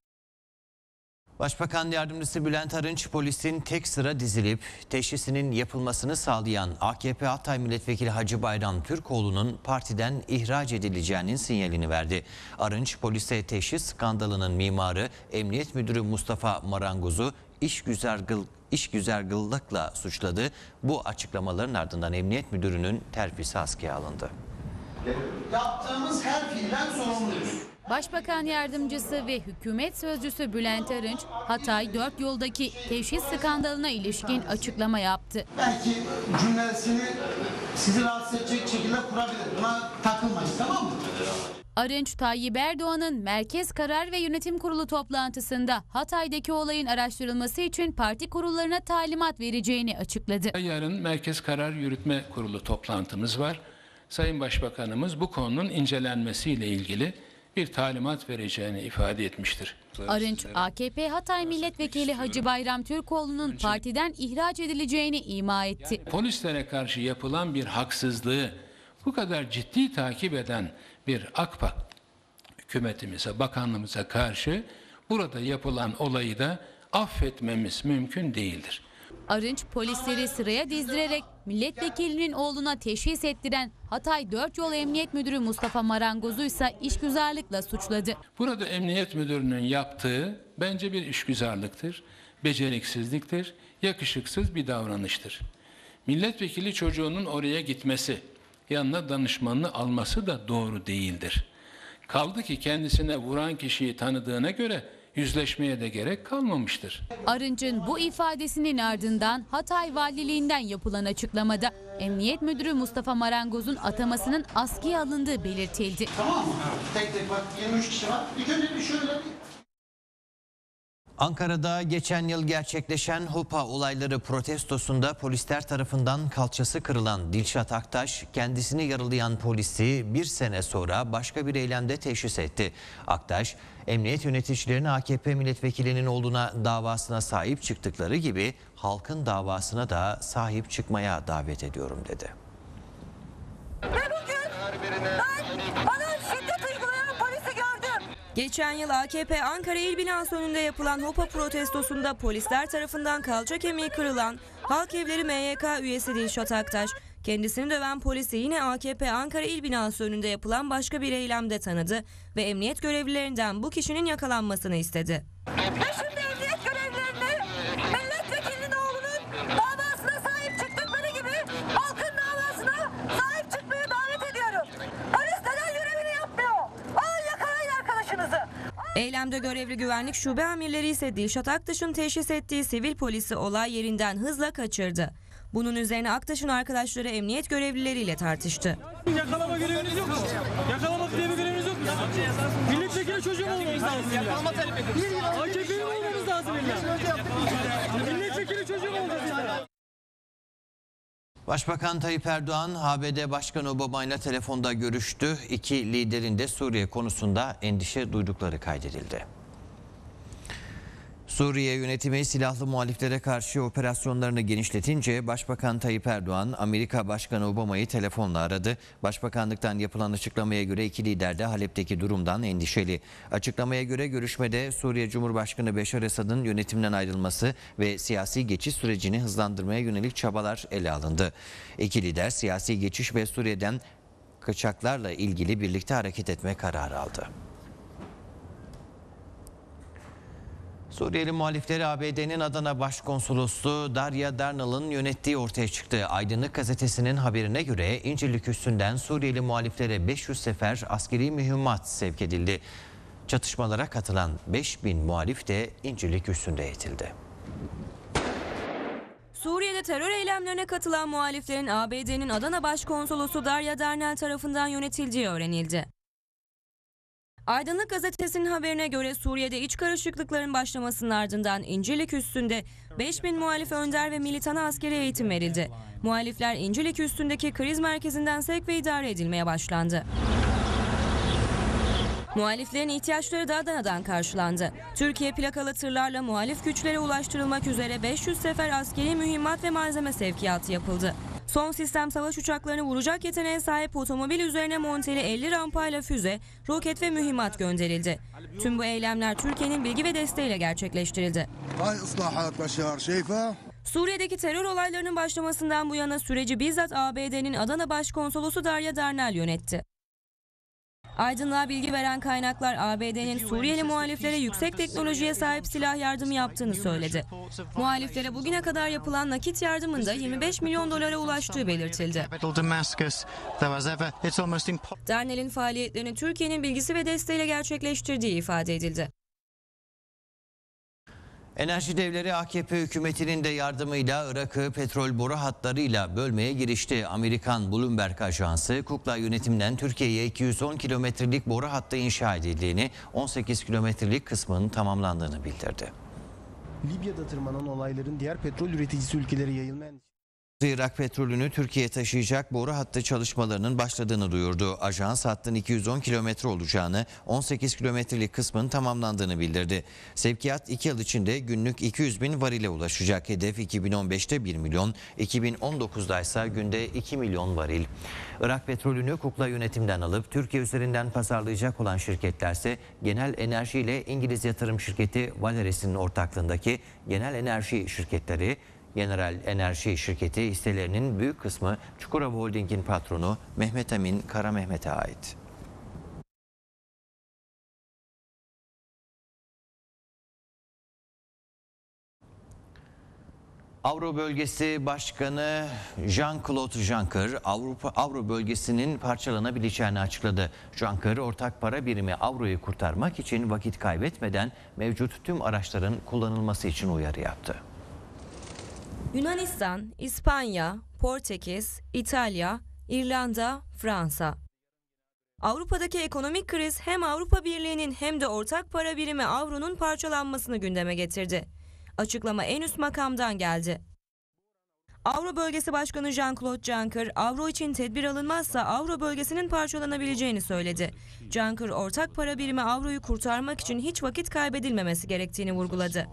S1: Başbakan Yardımcısı Bülent Arınç polisin tek sıra dizilip teşhisinin yapılmasını sağlayan AKP Hatay Milletvekili Hacı Bayram Türkoğlu'nun partiden ihraç edileceğinin sinyalini verdi. Arınç polise teşhis skandalının mimarı Emniyet Müdürü Mustafa Marangoz'u iş işgüzargıllıkla suçladı. Bu açıklamaların ardından Emniyet Müdürü'nün terfisi askıya alındı.
S3: Yaptığımız her fiilden
S6: sorumluyuz.
S4: Başbakan yardımcısı ve hükümet sözcüsü Bülent Arınç Hatay 4 yoldaki teşhis skandalına ilişkin açıklama yaptı. Belki
S6: cümlesini sizi rahatsız edecek şekilde kurabilir. Buna takılmayın tamam mı?
S4: Arınç Tayyip Erdoğan'ın Merkez Karar ve Yönetim Kurulu toplantısında Hatay'daki olayın araştırılması için parti kurullarına talimat vereceğini açıkladı.
S7: Yarın Merkez Karar Yürütme Kurulu toplantımız var. Sayın Başbakanımız bu konunun incelenmesiyle ilgili bir talimat vereceğini ifade etmiştir. Arınç,
S4: AKP Hatay Milletvekili Hacı Bayram Türkoğlu'nun partiden ihraç edileceğini ima etti.
S7: Polislere karşı yapılan bir haksızlığı bu kadar ciddi takip eden bir AKPA hükümetimize, bakanlığımıza karşı burada yapılan olayı da affetmemiz mümkün değildir.
S4: Arınç polisleri sıraya dizdirerek milletvekilinin oğluna teşhis ettiren Hatay 4 Yol Emniyet Müdürü Mustafa Marangoz'u ise işgüzarlıkla suçladı.
S7: Burada emniyet müdürünün yaptığı bence bir işgüzarlıktır, beceriksizliktir, yakışıksız bir davranıştır. Milletvekili çocuğunun oraya gitmesi, yanına danışmanını alması da doğru değildir. Kaldı ki kendisine vuran kişiyi tanıdığına göre yüzleşmeye de gerek kalmamıştır.
S4: Arınç'ın bu ifadesinin ardından Hatay Valiliğinden yapılan açıklamada Emniyet Müdürü Mustafa Marangoz'un atamasının askıya alındığı belirtildi. Tamam
S6: Tek tek
S8: bak 23 kişi var. İlk önce bir şöyle bir
S1: Ankara'da geçen yıl gerçekleşen Hopa olayları protestosunda polisler tarafından kalçası kırılan Dilşat Aktaş kendisini yaralayan polisi bir sene sonra başka bir eylemde teşhis etti. Aktaş Emniyet yöneticilerinin AKP milletvekilinin olduğuna davasına sahip çıktıkları gibi halkın davasına da sahip çıkmaya davet ediyorum dedi.
S2: Geçen yıl AKP Ankara İl Binası önünde yapılan HOPA protestosunda polisler tarafından kalça kemiği kırılan Halk Evleri MYK üyesi Dilşat Aktaş, Kendisini döven polisi yine AKP Ankara İl Binası önünde yapılan başka bir eylemde tanıdı ve emniyet görevlilerinden bu kişinin yakalanmasını istedi. Başında emniyet görevlilerine
S8: milletvekilinin oğlunun davasına sahip çıktıkları gibi halkın davasına sahip çıkmaya davet ediyorum. Polis neden görevini yapmıyor? Alın yakalayın
S2: arkadaşınızı. Eylemde görevli güvenlik şube amirleri ise Dilşat Aktaş'ın teşhis ettiği sivil polisi olay yerinden hızla kaçırdı. Bunun üzerine Aktaş'ın arkadaşları emniyet görevlileriyle tartıştı.
S5: Yakalama göreviniz yok mu? Yakalama diye bir göreviniz yok mu? Milletvekili çocuğum olmamız lazım. Yakalama talep ediyoruz. AKP'ye olmamız lazım
S8: illa. Milletvekili çocuğum olmamız lazım.
S1: Başbakan Tayyip Erdoğan, ABD Başkanı Obama ile telefonda görüştü. İki liderin de Suriye konusunda endişe duydukları kaydedildi. Suriye yönetimi silahlı muhaliflere karşı operasyonlarını genişletince Başbakan Tayyip Erdoğan, Amerika Başkanı Obama'yı telefonla aradı. Başbakanlıktan yapılan açıklamaya göre iki lider de Halep'teki durumdan endişeli. Açıklamaya göre görüşmede Suriye Cumhurbaşkanı Beşar Esad'ın yönetimden ayrılması ve siyasi geçiş sürecini hızlandırmaya yönelik çabalar ele alındı. İki lider siyasi geçiş ve Suriye'den kaçaklarla ilgili birlikte hareket etme kararı aldı. Suriyeli muhalifleri ABD'nin Adana başkonsolosu Darya Darnal'ın yönettiği ortaya çıktı. Aydınlık gazetesinin haberine göre İncirlik üstünden Suriyeli muhaliflere 500 sefer askeri mühimmat sevk edildi. Çatışmalara katılan 5000 muhalif de İncirlik üstünde eğitildi.
S2: Suriye'de terör eylemlerine katılan muhaliflerin ABD'nin Adana Başkonsolosu Darya Darnel tarafından yönetildiği öğrenildi. Aydınlık gazetesinin haberine göre Suriye'de iç karışıklıkların başlamasının ardından İncilik üstünde 5000 muhalif önder ve militana askeri eğitim verildi. Muhalifler İncilik üstündeki kriz merkezinden sevk ve idare edilmeye başlandı. Muhaliflerin ihtiyaçları da Adana'dan karşılandı. Türkiye plakalı tırlarla muhalif güçlere ulaştırılmak üzere 500 sefer askeri mühimmat ve malzeme sevkiyatı yapıldı. Son sistem savaş uçaklarını vuracak yeteneğe sahip otomobil üzerine monteli 50 rampayla füze, roket ve mühimmat gönderildi. Tüm bu eylemler Türkiye'nin bilgi ve desteğiyle gerçekleştirildi. Suriye'deki terör olaylarının başlamasından bu yana süreci bizzat ABD'nin Adana Başkonsolosu Darya Darnel yönetti. Aydınlığa bilgi veren kaynaklar ABD'nin Suriyeli muhaliflere yüksek teknolojiye sahip silah yardımı yaptığını söyledi. Muhaliflere bugüne kadar yapılan nakit yardımın da 25 milyon dolara ulaştığı belirtildi. Darnell'in faaliyetlerini Türkiye'nin bilgisi ve desteğiyle gerçekleştirdiği ifade edildi.
S1: Enerji devleri AKP hükümetinin de yardımıyla Irak'ı petrol boru hatlarıyla bölmeye girişti. Amerikan Bloomberg Ajansı Kukla yönetimden Türkiye'ye 210 kilometrelik boru hattı inşa edildiğini, 18 kilometrelik kısmının tamamlandığını bildirdi. Libya'da
S9: tırmanan olayların diğer petrol üreticisi ülkeleri yayılmayan.
S1: Irak petrolünü Türkiye'ye taşıyacak boru hattı çalışmalarının başladığını duyurdu. Ajans hattın 210 kilometre olacağını, 18 kilometrelik kısmın tamamlandığını bildirdi. Sevkiyat 2 yıl içinde günlük 200 bin varile ulaşacak. Hedef 2015'te 1 milyon, 2019'da ise günde 2 milyon varil. Irak petrolünü kukla yönetimden alıp Türkiye üzerinden pazarlayacak olan şirketlerse Genel Enerji ile İngiliz yatırım şirketi Valeres'in ortaklığındaki Genel Enerji şirketleri General Enerji Şirketi hisselerinin büyük kısmı Çukurova
S8: Holding'in patronu Mehmet Amin Kara Mehmet'e ait.
S1: Avro Bölgesi Başkanı
S8: Jean-Claude Juncker,
S1: Avrupa Avro Bölgesi'nin parçalanabileceğini açıkladı. Juncker, ortak para birimi Avro'yu kurtarmak için vakit kaybetmeden mevcut tüm araçların kullanılması için uyarı yaptı.
S2: Yunanistan, İspanya, Portekiz, İtalya, İrlanda, Fransa. Avrupa'daki ekonomik kriz hem Avrupa Birliği'nin hem de ortak para birimi avronun parçalanmasını gündeme getirdi. Açıklama en üst makamdan geldi. Avro Bölgesi Başkanı Jean-Claude Juncker, avro için tedbir alınmazsa avro bölgesinin parçalanabileceğini söyledi. Juncker, ortak para birimi avroyu kurtarmak için hiç vakit kaybedilmemesi gerektiğini vurguladı.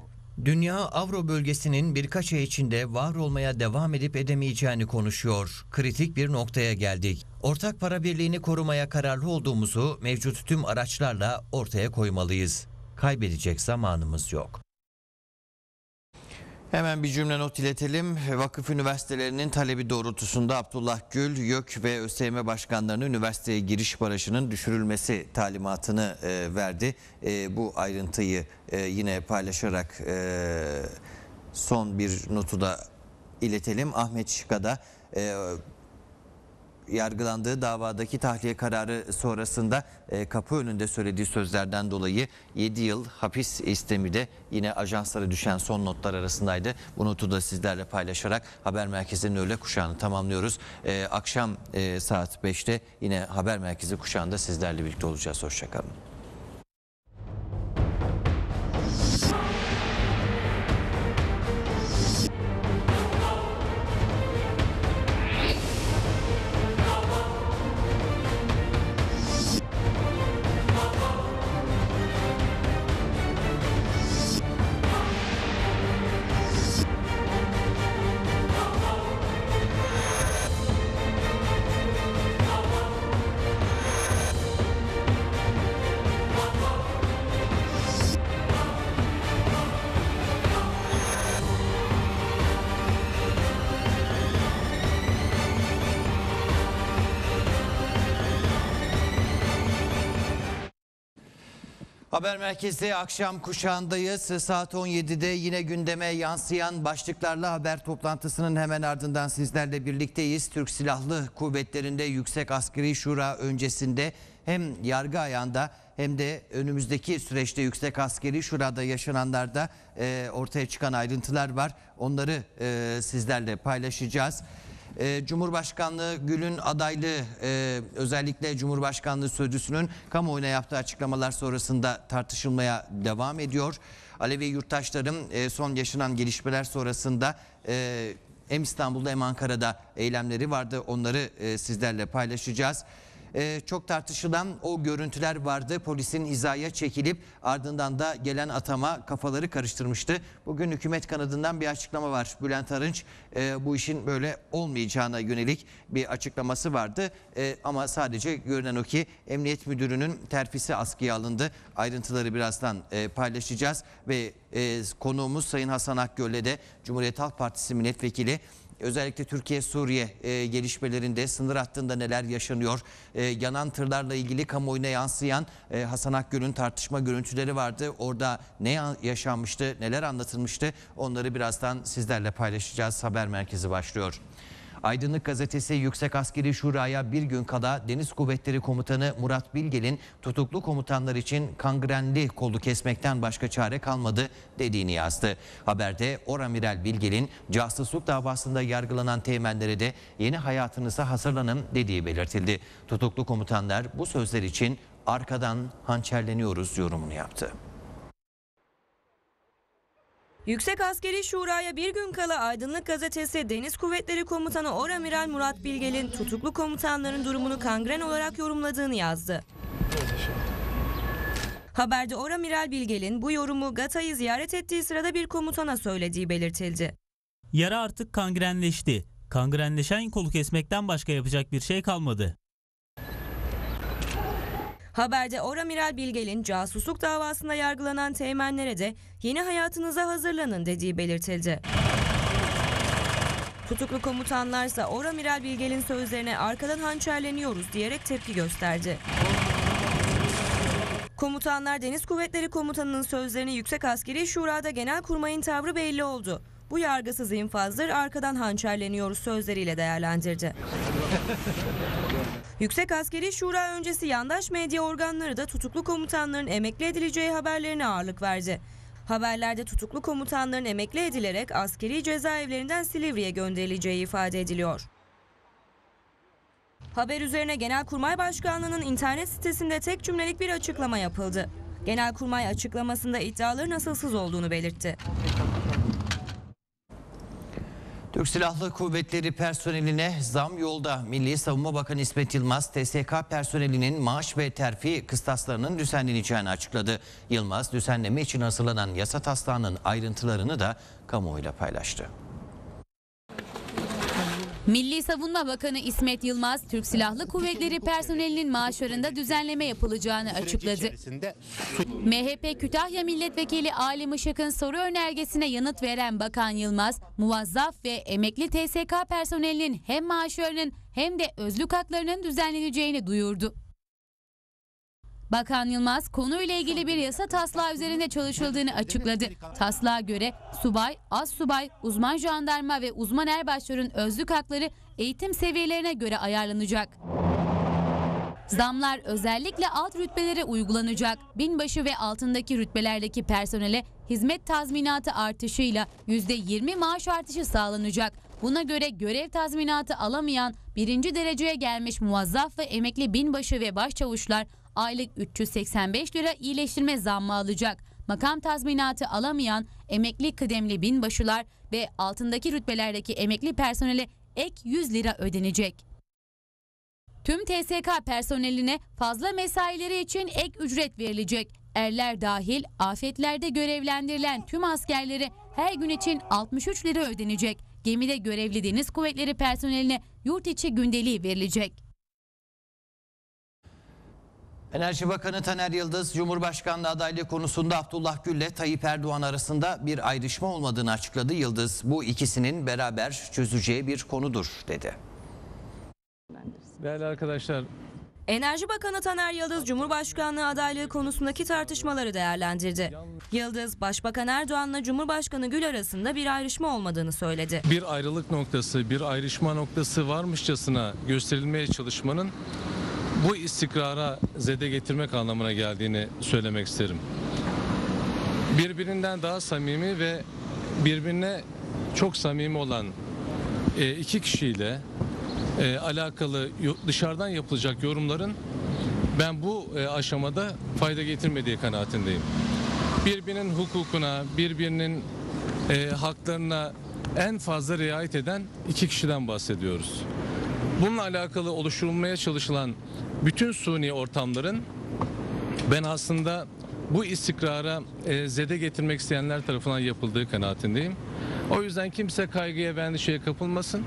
S1: Dünya Avro bölgesinin birkaç ay içinde var olmaya devam edip edemeyeceğini konuşuyor. Kritik bir noktaya geldik. Ortak para birliğini korumaya kararlı olduğumuzu mevcut tüm araçlarla ortaya koymalıyız. Kaybedecek zamanımız yok. Hemen bir cümle not iletelim. Vakıf üniversitelerinin talebi doğrultusunda Abdullah Gül, YÖK ve ÖSYM başkanlarının üniversiteye giriş barajının düşürülmesi talimatını e, verdi. E, bu ayrıntıyı e, yine paylaşarak e, son bir notu da iletelim. Ahmet Şıka'da e, yargılandığı davadaki tahliye kararı sonrasında e, kapı önünde söylediği sözlerden dolayı 7 yıl hapis istemi de yine ajanslara düşen son notlar arasındaydı. Bu notu da sizlerle paylaşarak haber merkezinin öyle kuşağını tamamlıyoruz. E, akşam e, saat 5'te yine haber merkezi kuşağında sizlerle birlikte olacağız. Hoşçakalın. Haber merkezi akşam kuşağındayız. Saat 17'de yine gündeme yansıyan başlıklarla haber toplantısının hemen ardından sizlerle birlikteyiz. Türk Silahlı Kuvvetleri'nde Yüksek Askeri Şura öncesinde hem yargı ayağında hem de önümüzdeki süreçte Yüksek Askeri Şura'da yaşananlarda e, ortaya çıkan ayrıntılar var. Onları e, sizlerle paylaşacağız e, Cumhurbaşkanlığı Gül'ün adaylığı e, özellikle Cumhurbaşkanlığı Sözcüsü'nün kamuoyuna yaptığı açıklamalar sonrasında tartışılmaya devam ediyor. Alevi yurttaşların e, son yaşanan gelişmeler sonrasında e, hem İstanbul'da hem Ankara'da eylemleri vardı. Onları e, sizlerle paylaşacağız e, çok tartışılan o görüntüler vardı. Polisin hizaya çekilip ardından da gelen atama kafaları karıştırmıştı. Bugün hükümet kanadından bir açıklama var. Bülent Arınç e, bu işin böyle olmayacağına yönelik bir açıklaması vardı. E, ama sadece görünen o ki Emniyet Müdürü'nün terfisi askıya alındı. Ayrıntıları birazdan e, paylaşacağız ve e, konuğumuz Sayın Hasan Akgöl'le de Cumhuriyet Halk Partisi Milletvekili özellikle Türkiye-Suriye e, gelişmelerinde sınır hattında neler yaşanıyor? E, yanan tırlarla ilgili kamuoyuna yansıyan e, Hasan Akgül'ün tartışma görüntüleri vardı. Orada ne yaşanmıştı, neler anlatılmıştı onları birazdan sizlerle paylaşacağız. Haber merkezi başlıyor. Aydınlık Gazetesi Yüksek Askeri Şura'ya bir gün kala Deniz Kuvvetleri Komutanı Murat Bilgel'in tutuklu komutanlar için kangrenli kolu kesmekten başka çare kalmadı dediğini yazdı. Haberde Oramiral Bilgel'in casusluk davasında yargılanan teğmenlere de yeni hayatınıza hazırlanın dediği belirtildi. Tutuklu komutanlar bu sözler için arkadan hançerleniyoruz yorumunu yaptı.
S2: Yüksek Askeri Şura'ya bir gün kala Aydınlık Gazetesi Deniz Kuvvetleri Komutanı Oramiral Murat Bilgel'in tutuklu komutanların durumunu kangren olarak yorumladığını yazdı. Haberde Oramiral Bilgel'in bu yorumu Gata'yı ziyaret ettiği sırada bir komutana söylediği belirtildi.
S3: Yara artık kangrenleşti. Kangrenleşen kolu kesmekten başka yapacak bir şey kalmadı.
S2: Haberde Oramiral Bilgel'in casusluk davasında yargılanan teğmenlere de yeni hayatınıza hazırlanın dediği belirtildi. Tutuklu komutanlarsa Oramiral Bilgel'in sözlerine arkadan hançerleniyoruz diyerek tepki gösterdi. Komutanlar Deniz Kuvvetleri Komutanı'nın sözlerini Yüksek Askeri Şura'da genel kurmayın tavrı belli oldu. Bu yargısız infazdır arkadan hançerleniyoruz sözleriyle değerlendirdi. Yüksek Askeri Şura öncesi yandaş medya organları da tutuklu komutanların emekli edileceği haberlerine ağırlık verdi. Haberlerde tutuklu komutanların emekli edilerek askeri cezaevlerinden Silivri'ye gönderileceği ifade ediliyor. Haber üzerine Genelkurmay Başkanlığı'nın internet sitesinde tek cümlelik bir açıklama yapıldı. Genelkurmay açıklamasında iddiaların asılsız olduğunu belirtti.
S1: Türk Silahlı Kuvvetleri personeline zam yolda. Milli Savunma Bakanı İsmet Yılmaz, TSK personelinin maaş ve terfi kıstaslarının düzenleneceğini açıkladı. Yılmaz, düzenleme için hazırlanan yasa taslağının ayrıntılarını da kamuoyuyla paylaştı.
S4: Milli Savunma Bakanı İsmet Yılmaz, Türk Silahlı Kuvvetleri personelinin maaşlarında düzenleme yapılacağını açıkladı. MHP Kütahya Milletvekili Ali Mışık'ın soru önergesine yanıt veren Bakan Yılmaz, muvazzaf ve emekli TSK personelinin hem maaşlarının hem de özlük haklarının düzenleneceğini duyurdu. Bakan Yılmaz konuyla ilgili bir yasa taslağı üzerinde çalışıldığını açıkladı. Taslağa göre subay, az subay, uzman jandarma ve uzman erbaşların özlük hakları eğitim seviyelerine göre ayarlanacak. Zamlar özellikle alt rütbelere uygulanacak. Binbaşı ve altındaki rütbelerdeki personele hizmet tazminatı artışıyla %20 maaş artışı sağlanacak. Buna göre görev tazminatı alamayan birinci dereceye gelmiş muvazzaf ve emekli binbaşı ve başçavuşlar aylık 385 lira iyileştirme zammı alacak. Makam tazminatı alamayan emekli kıdemli binbaşılar ve altındaki rütbelerdeki emekli personele ek 100 lira ödenecek. Tüm TSK personeline fazla mesaileri için ek ücret verilecek. Erler dahil afetlerde görevlendirilen tüm askerlere her gün için 63 lira ödenecek. Gemide görevli deniz kuvvetleri personeline yurt içi gündeliği verilecek.
S1: Enerji Bakanı Taner Yıldız, Cumhurbaşkanlığı adaylığı konusunda Abdullah Gül ile Tayyip Erdoğan arasında bir ayrışma olmadığını açıkladı. Yıldız, bu ikisinin beraber çözeceği bir konudur dedi.
S10: Değerli arkadaşlar,
S2: Enerji Bakanı Taner Yıldız, Cumhurbaşkanlığı adaylığı konusundaki tartışmaları değerlendirdi. Yıldız, Başbakan Erdoğan'la Cumhurbaşkanı Gül arasında bir ayrışma olmadığını söyledi.
S10: Bir ayrılık noktası, bir ayrışma noktası varmışçasına gösterilmeye çalışmanın bu istikrara zede getirmek anlamına geldiğini söylemek isterim. Birbirinden daha samimi ve birbirine çok samimi olan e, iki kişiyle e, alakalı dışarıdan yapılacak yorumların ben bu e, aşamada fayda getirmediği kanaatindeyim. Birbirinin hukukuna, birbirinin haklarına en fazla riayet eden iki kişiden bahsediyoruz. Bununla alakalı oluşturulmaya çalışılan bütün suni ortamların ben aslında bu istikrara e, zede getirmek isteyenler tarafından yapıldığı kanaatindeyim. O yüzden kimse kaygıya ve endişeye kapılmasın.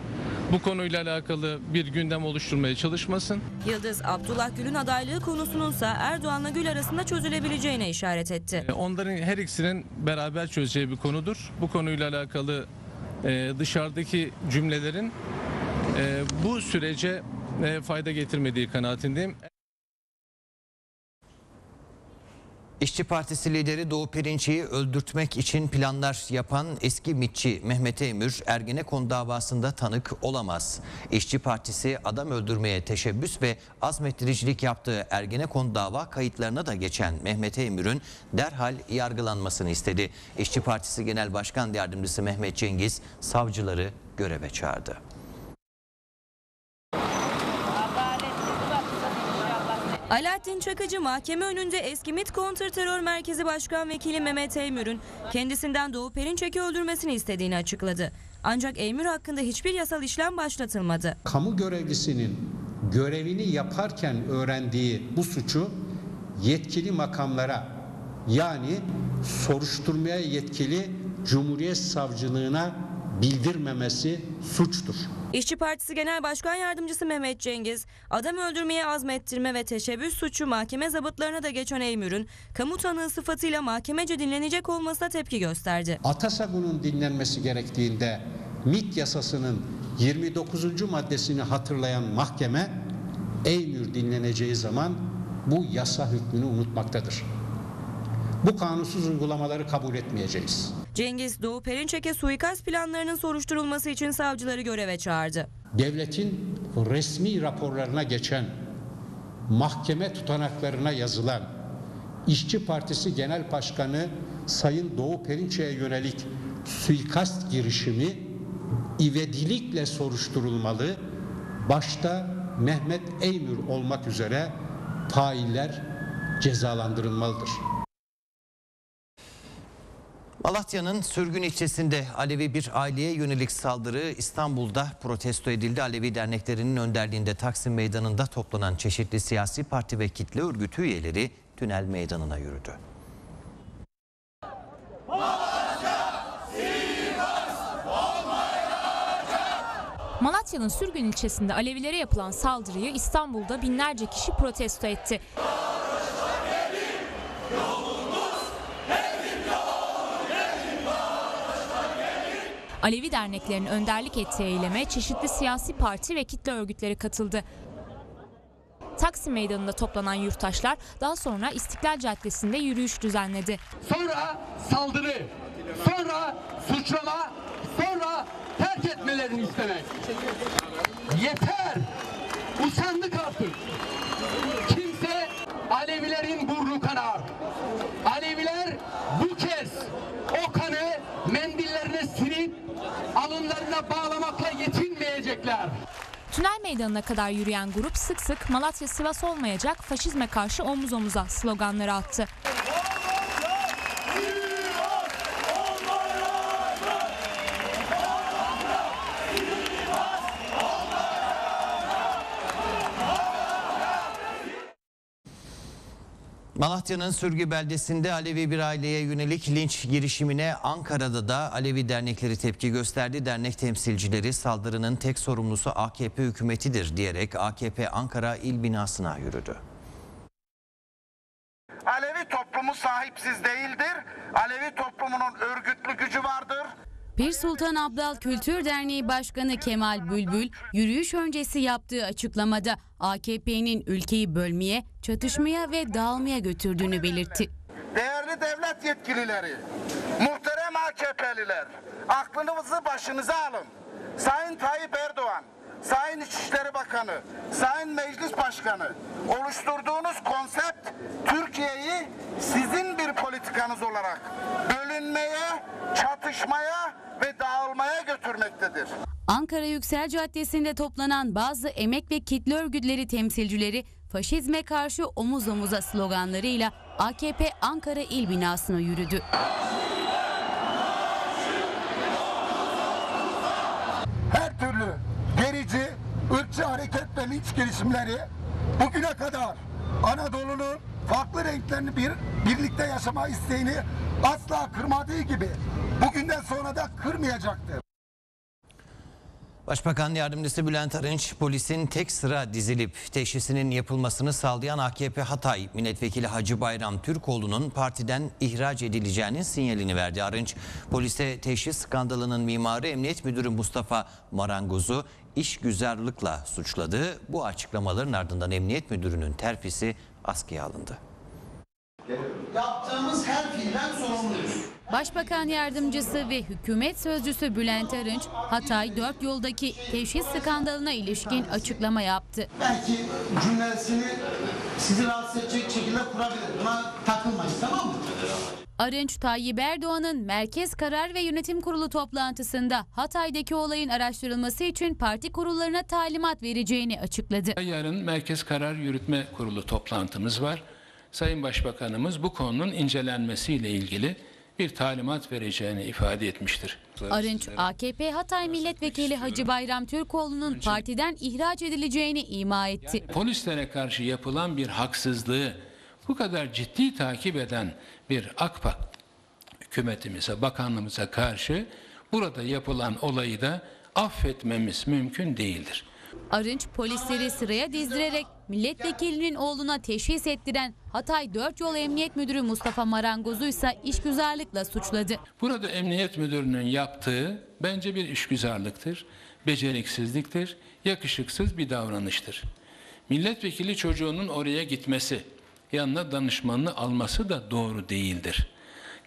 S10: Bu konuyla alakalı bir gündem oluşturmaya çalışmasın.
S2: Yıldız, Abdullah Gül'ün adaylığı konusununsa Erdoğan'la Gül arasında çözülebileceğine işaret etti. E,
S10: onların her ikisinin beraber çözeceği bir konudur. Bu konuyla alakalı e, dışarıdaki cümlelerin ee, bu sürece e, fayda getirmediği kanaatindeyim. İşçi
S1: Partisi lideri Doğu Perinçi'yi öldürtmek için planlar yapan eski mitçi Mehmet Emür Ergenekon davasında tanık olamaz. İşçi Partisi adam öldürmeye teşebbüs ve azmettiricilik yaptığı Ergenekon dava kayıtlarına da geçen Mehmet Emür'ün derhal yargılanmasını istedi. İşçi Partisi Genel Başkan Yardımcısı Mehmet Cengiz savcıları göreve çağırdı.
S2: Alaaddin Çakıcı mahkeme önünde eski MIT Kontrterör Merkezi Başkan Vekili Mehmet Eymür'ün kendisinden Doğu Perinçek'i öldürmesini istediğini açıkladı. Ancak Eymür hakkında hiçbir yasal işlem başlatılmadı.
S11: Kamu görevlisinin görevini yaparken öğrendiği bu suçu yetkili makamlara yani soruşturmaya yetkili Cumhuriyet Savcılığına bildirmemesi suçtur.
S2: İşçi Partisi Genel Başkan Yardımcısı Mehmet Cengiz, adam öldürmeye azmettirme ve teşebbüs suçu mahkeme zabıtlarına da geçen Eymür'ün kamu tanığı sıfatıyla mahkemece dinlenecek olmasına tepki gösterdi.
S11: Atasagun'un dinlenmesi gerektiğinde MIT yasasının 29. maddesini hatırlayan mahkeme Eymür dinleneceği zaman bu yasa hükmünü unutmaktadır. Bu kanunsuz uygulamaları kabul etmeyeceğiz.
S2: Cengiz Doğu Perinçek'e suikast planlarının soruşturulması için savcıları göreve çağırdı.
S11: Devletin resmi raporlarına geçen, mahkeme tutanaklarına yazılan, İşçi Partisi Genel Başkanı Sayın Doğu Perinçek'e yönelik suikast girişimi ivedilikle soruşturulmalı. Başta Mehmet Eymür olmak üzere failler cezalandırılmalıdır.
S1: Malatya'nın Sürgün ilçesinde Alevi bir aileye yönelik saldırı İstanbul'da protesto edildi. Alevi derneklerinin önderliğinde Taksim Meydanı'nda toplanan çeşitli siyasi parti ve kitle örgütü üyeleri tünel meydanına yürüdü.
S5: Malatya'nın Sürgün ilçesinde Alevilere yapılan saldırıyı İstanbul'da binlerce kişi protesto etti. Yol Alevi derneklerinin önderlik ettiği eyleme çeşitli siyasi parti ve kitle örgütleri katıldı. Taksim Meydanı'nda toplanan yurttaşlar daha sonra İstiklal Caddesi'nde yürüyüş düzenledi. Sonra saldırı, sonra suçlama, sonra terk etmelerini istemek. Yeter!
S6: Usandık artık. Kimse Alevilerin burnu kanar.
S5: Teşekkürler. Tünel meydanına kadar yürüyen grup sık sık Malatya Sivas olmayacak faşizme karşı omuz omuza sloganları attı.
S1: Malatya'nın Sürgü beldesinde Alevi bir aileye yönelik linç girişimine Ankara'da da Alevi dernekleri tepki gösterdi. Dernek temsilcileri saldırının tek sorumlusu AKP hükümetidir diyerek AKP Ankara il binasına yürüdü.
S6: Alevi toplumu sahipsiz değildir. Alevi toplumunun örgütlü gücü vardır.
S4: Pir Sultan Abdal Kültür Derneği Başkanı Kemal Bülbül yürüyüş öncesi yaptığı açıklamada AKP'nin ülkeyi bölmeye, çatışmaya ve dağılmaya götürdüğünü belirtti.
S6: Değerli devlet yetkilileri, muhterem AKP'liler, aklınızı başınıza alın. Sayın Tayyip Erdoğan Sayın İçişleri Bakanı, Sayın Meclis Başkanı oluşturduğunuz konsept Türkiye'yi sizin bir politikanız olarak bölünmeye, çatışmaya ve dağılmaya götürmektedir.
S4: Ankara Yüksel Caddesi'nde toplanan bazı emek ve kitle örgütleri temsilcileri faşizme karşı omuz omuza sloganlarıyla AKP Ankara İl binasına yürüdü. Her türlü ırkçı hareket ve
S6: linç girişimleri bugüne kadar Anadolu'nun farklı renklerini bir birlikte yaşama isteğini asla kırmadığı gibi bugünden sonra da kırmayacaktır.
S1: Başbakan Yardımcısı Bülent Arınç polisin tek sıra dizilip teşhisinin yapılmasını sağlayan AKP Hatay Milletvekili Hacı Bayram Türkoğlu'nun partiden ihraç edileceğinin sinyalini verdi. Arınç polise teşhis skandalının mimarı Emniyet Müdürü Mustafa Marangoz'u işgüzarlıkla suçladı. Bu açıklamaların ardından emniyet müdürünün terfisi askıya alındı. Yaptığımız
S4: her fiilden sorumluyuz. Başbakan yardımcısı ve hükümet sözcüsü Bülent Arınç, Hatay 4 yoldaki teşhis skandalına ilişkin açıklama yaptı.
S6: Belki cümlesini sizi rahatsız edecek şekilde kurabilir. Buna takılmayız
S8: tamam mı?
S4: Arınç Tayyip Erdoğan'ın Merkez Karar ve Yönetim Kurulu toplantısında Hatay'daki olayın araştırılması için parti kurullarına talimat vereceğini açıkladı.
S7: Yarın Merkez Karar Yürütme Kurulu toplantımız var. Sayın Başbakanımız bu konunun incelenmesiyle ilgili bir talimat vereceğini ifade etmiştir. Arınç,
S4: AKP Hatay Milletvekili Hacı Bayram Türkoğlu'nun partiden ihraç edileceğini ima etti. Yani
S7: polislere karşı yapılan bir haksızlığı bu kadar ciddi takip eden bir AKPA hükümetimize, bakanlığımıza karşı burada yapılan olayı da affetmemiz mümkün değildir.
S4: Arınç polisleri sıraya dizdirerek Milletvekilinin oğluna teşhis ettiren Hatay 4 Yol Emniyet Müdürü Mustafa Marangoz'u ise işgüzarlıkla suçladı.
S7: Burada emniyet müdürünün yaptığı bence bir işgüzarlıktır, beceriksizliktir, yakışıksız bir davranıştır. Milletvekili çocuğunun oraya gitmesi, yanına danışmanını alması da doğru değildir.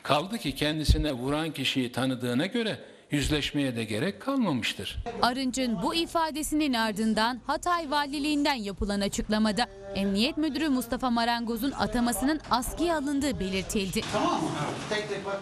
S7: Kaldı ki kendisine vuran kişiyi tanıdığına göre yüzleşmeye de gerek kalmamıştır.
S4: Arınç'ın bu ifadesinin ardından Hatay Valiliğinden yapılan açıklamada Emniyet Müdürü Mustafa Marangoz'un atamasının askıya alındığı belirtildi. Tamam mı?
S1: Tek tek bak.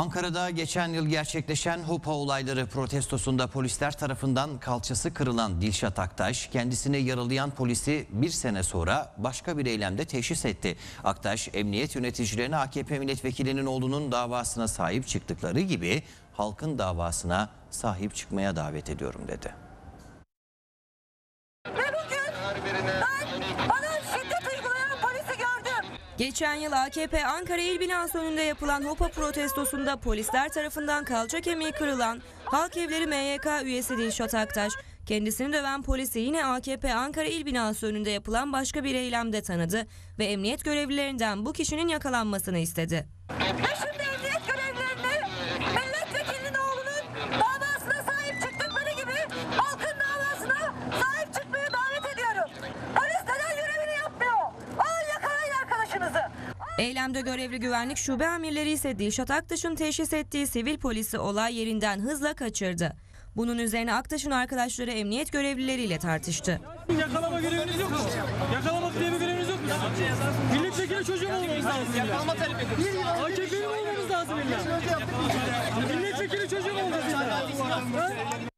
S1: Ankara'da geçen yıl gerçekleşen hopa olayları protestosunda polisler tarafından kalçası kırılan Dilşat Aktaş kendisine yaralayan polisi bir sene sonra başka bir eylemde teşhis etti. Aktaş emniyet yöneticilerine AKP milletvekilinin oğlunun davasına sahip çıktıkları gibi halkın davasına sahip çıkmaya davet ediyorum dedi. Ve
S8: bugün...
S2: Geçen yıl AKP Ankara İl Binası önünde yapılan HOPA protestosunda polisler tarafından kalça kemiği kırılan Halk Evleri MYK üyesi Dilşat Aktaş, kendisini döven polisi yine AKP Ankara İl Binası önünde yapılan başka bir eylemde tanıdı ve emniyet görevlilerinden bu kişinin yakalanmasını istedi. Başım döndü. Eylemde görevli güvenlik şube amirleri ise Dilşat Aktaş'ın teşhis ettiği sivil polisi olay yerinden hızla kaçırdı. Bunun üzerine Aktaş'ın arkadaşları emniyet görevlileriyle tartıştı.
S6: Yakalama göreviniz yok mu? Yakalamak diye bir göreviniz yok mu? Milletvekili
S8: çocuğu olmamız lazım. Yakalama talep ediyoruz. AKP'li olmamız lazım illa. Milletvekili çocuğu olmamız lazım.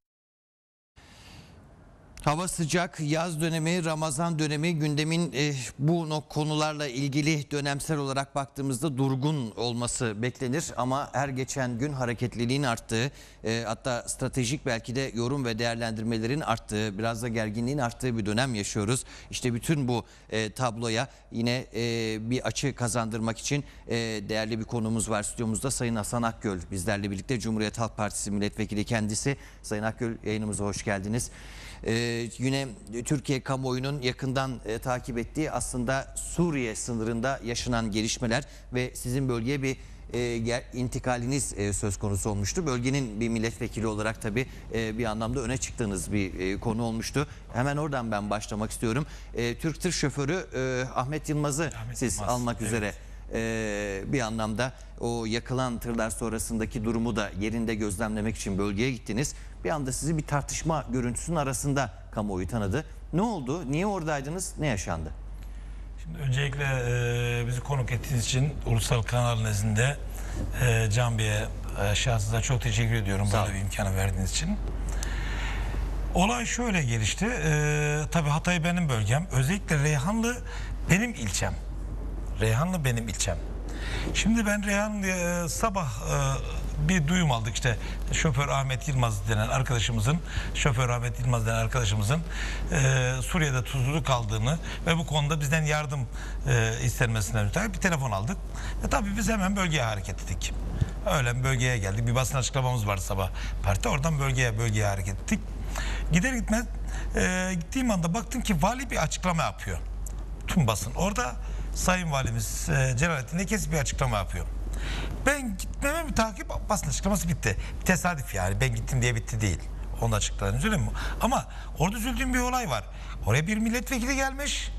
S1: Hava sıcak, yaz dönemi, Ramazan dönemi gündemin e, bu konularla ilgili dönemsel olarak baktığımızda durgun olması beklenir. Ama her geçen gün hareketliliğin arttığı, e, hatta stratejik belki de yorum ve değerlendirmelerin arttığı, biraz da gerginliğin arttığı bir dönem yaşıyoruz. İşte bütün bu e, tabloya yine e, bir açı kazandırmak için e, değerli bir konumuz var stüdyomuzda Sayın Hasan Akgöl. Bizlerle birlikte Cumhuriyet Halk Partisi milletvekili kendisi. Sayın Akgöl yayınımıza hoş geldiniz. E, ee, yine Türkiye kamuoyunun yakından e, takip ettiği aslında Suriye sınırında yaşanan gelişmeler ve sizin bölgeye bir e, intikaliniz e, söz konusu olmuştu. Bölgenin bir milletvekili olarak tabii e, bir anlamda öne çıktığınız bir e, konu olmuştu. Hemen oradan ben başlamak istiyorum. E, Türk tır şoförü e, Ahmet Yılmaz'ı Ahmet siz Yılmaz, almak evet. üzere e, bir anlamda o yakılan tırlar sonrasındaki durumu da yerinde gözlemlemek için bölgeye gittiniz bir anda sizi bir tartışma görüntüsünün arasında kamuoyu tanıdı. Ne oldu? Niye oradaydınız? Ne yaşandı?
S9: Şimdi öncelikle e, bizi konuk ettiğiniz için ulusal kanal nezdinde e, Can Bey'e e, şahsınıza çok teşekkür ediyorum Sağ böyle bir imkanı verdiğiniz için. Olay şöyle gelişti. E, tabii Hatay benim bölgem. Özellikle Reyhanlı benim ilçem. Reyhanlı benim ilçem. Şimdi ben Reyhanlı e, sabah e, bir duyum aldık işte şoför Ahmet Yılmaz denen arkadaşımızın şoför Ahmet Yılmaz denen arkadaşımızın e, Suriye'de tuzlu kaldığını ve bu konuda bizden yardım e, istenmesinden ötürü bir telefon aldık. E, tabii biz hemen bölgeye hareket ettik. Öğlen bölgeye geldik. Bir basın açıklamamız vardı sabah parti. Oradan bölgeye bölgeye hareket ettik. Gider gitmez e, gittiğim anda baktım ki vali bir açıklama yapıyor. Tüm basın. Orada Sayın Valimiz e, Celalettin Nekes bir açıklama yapıyor. Ben gitmeme mi takip basın açıklaması bitti. Tesadüf yani ben gittim diye bitti değil. Onun üzülüyor mu? Ama orada üzüldüğüm bir olay var. Oraya bir milletvekili gelmiş.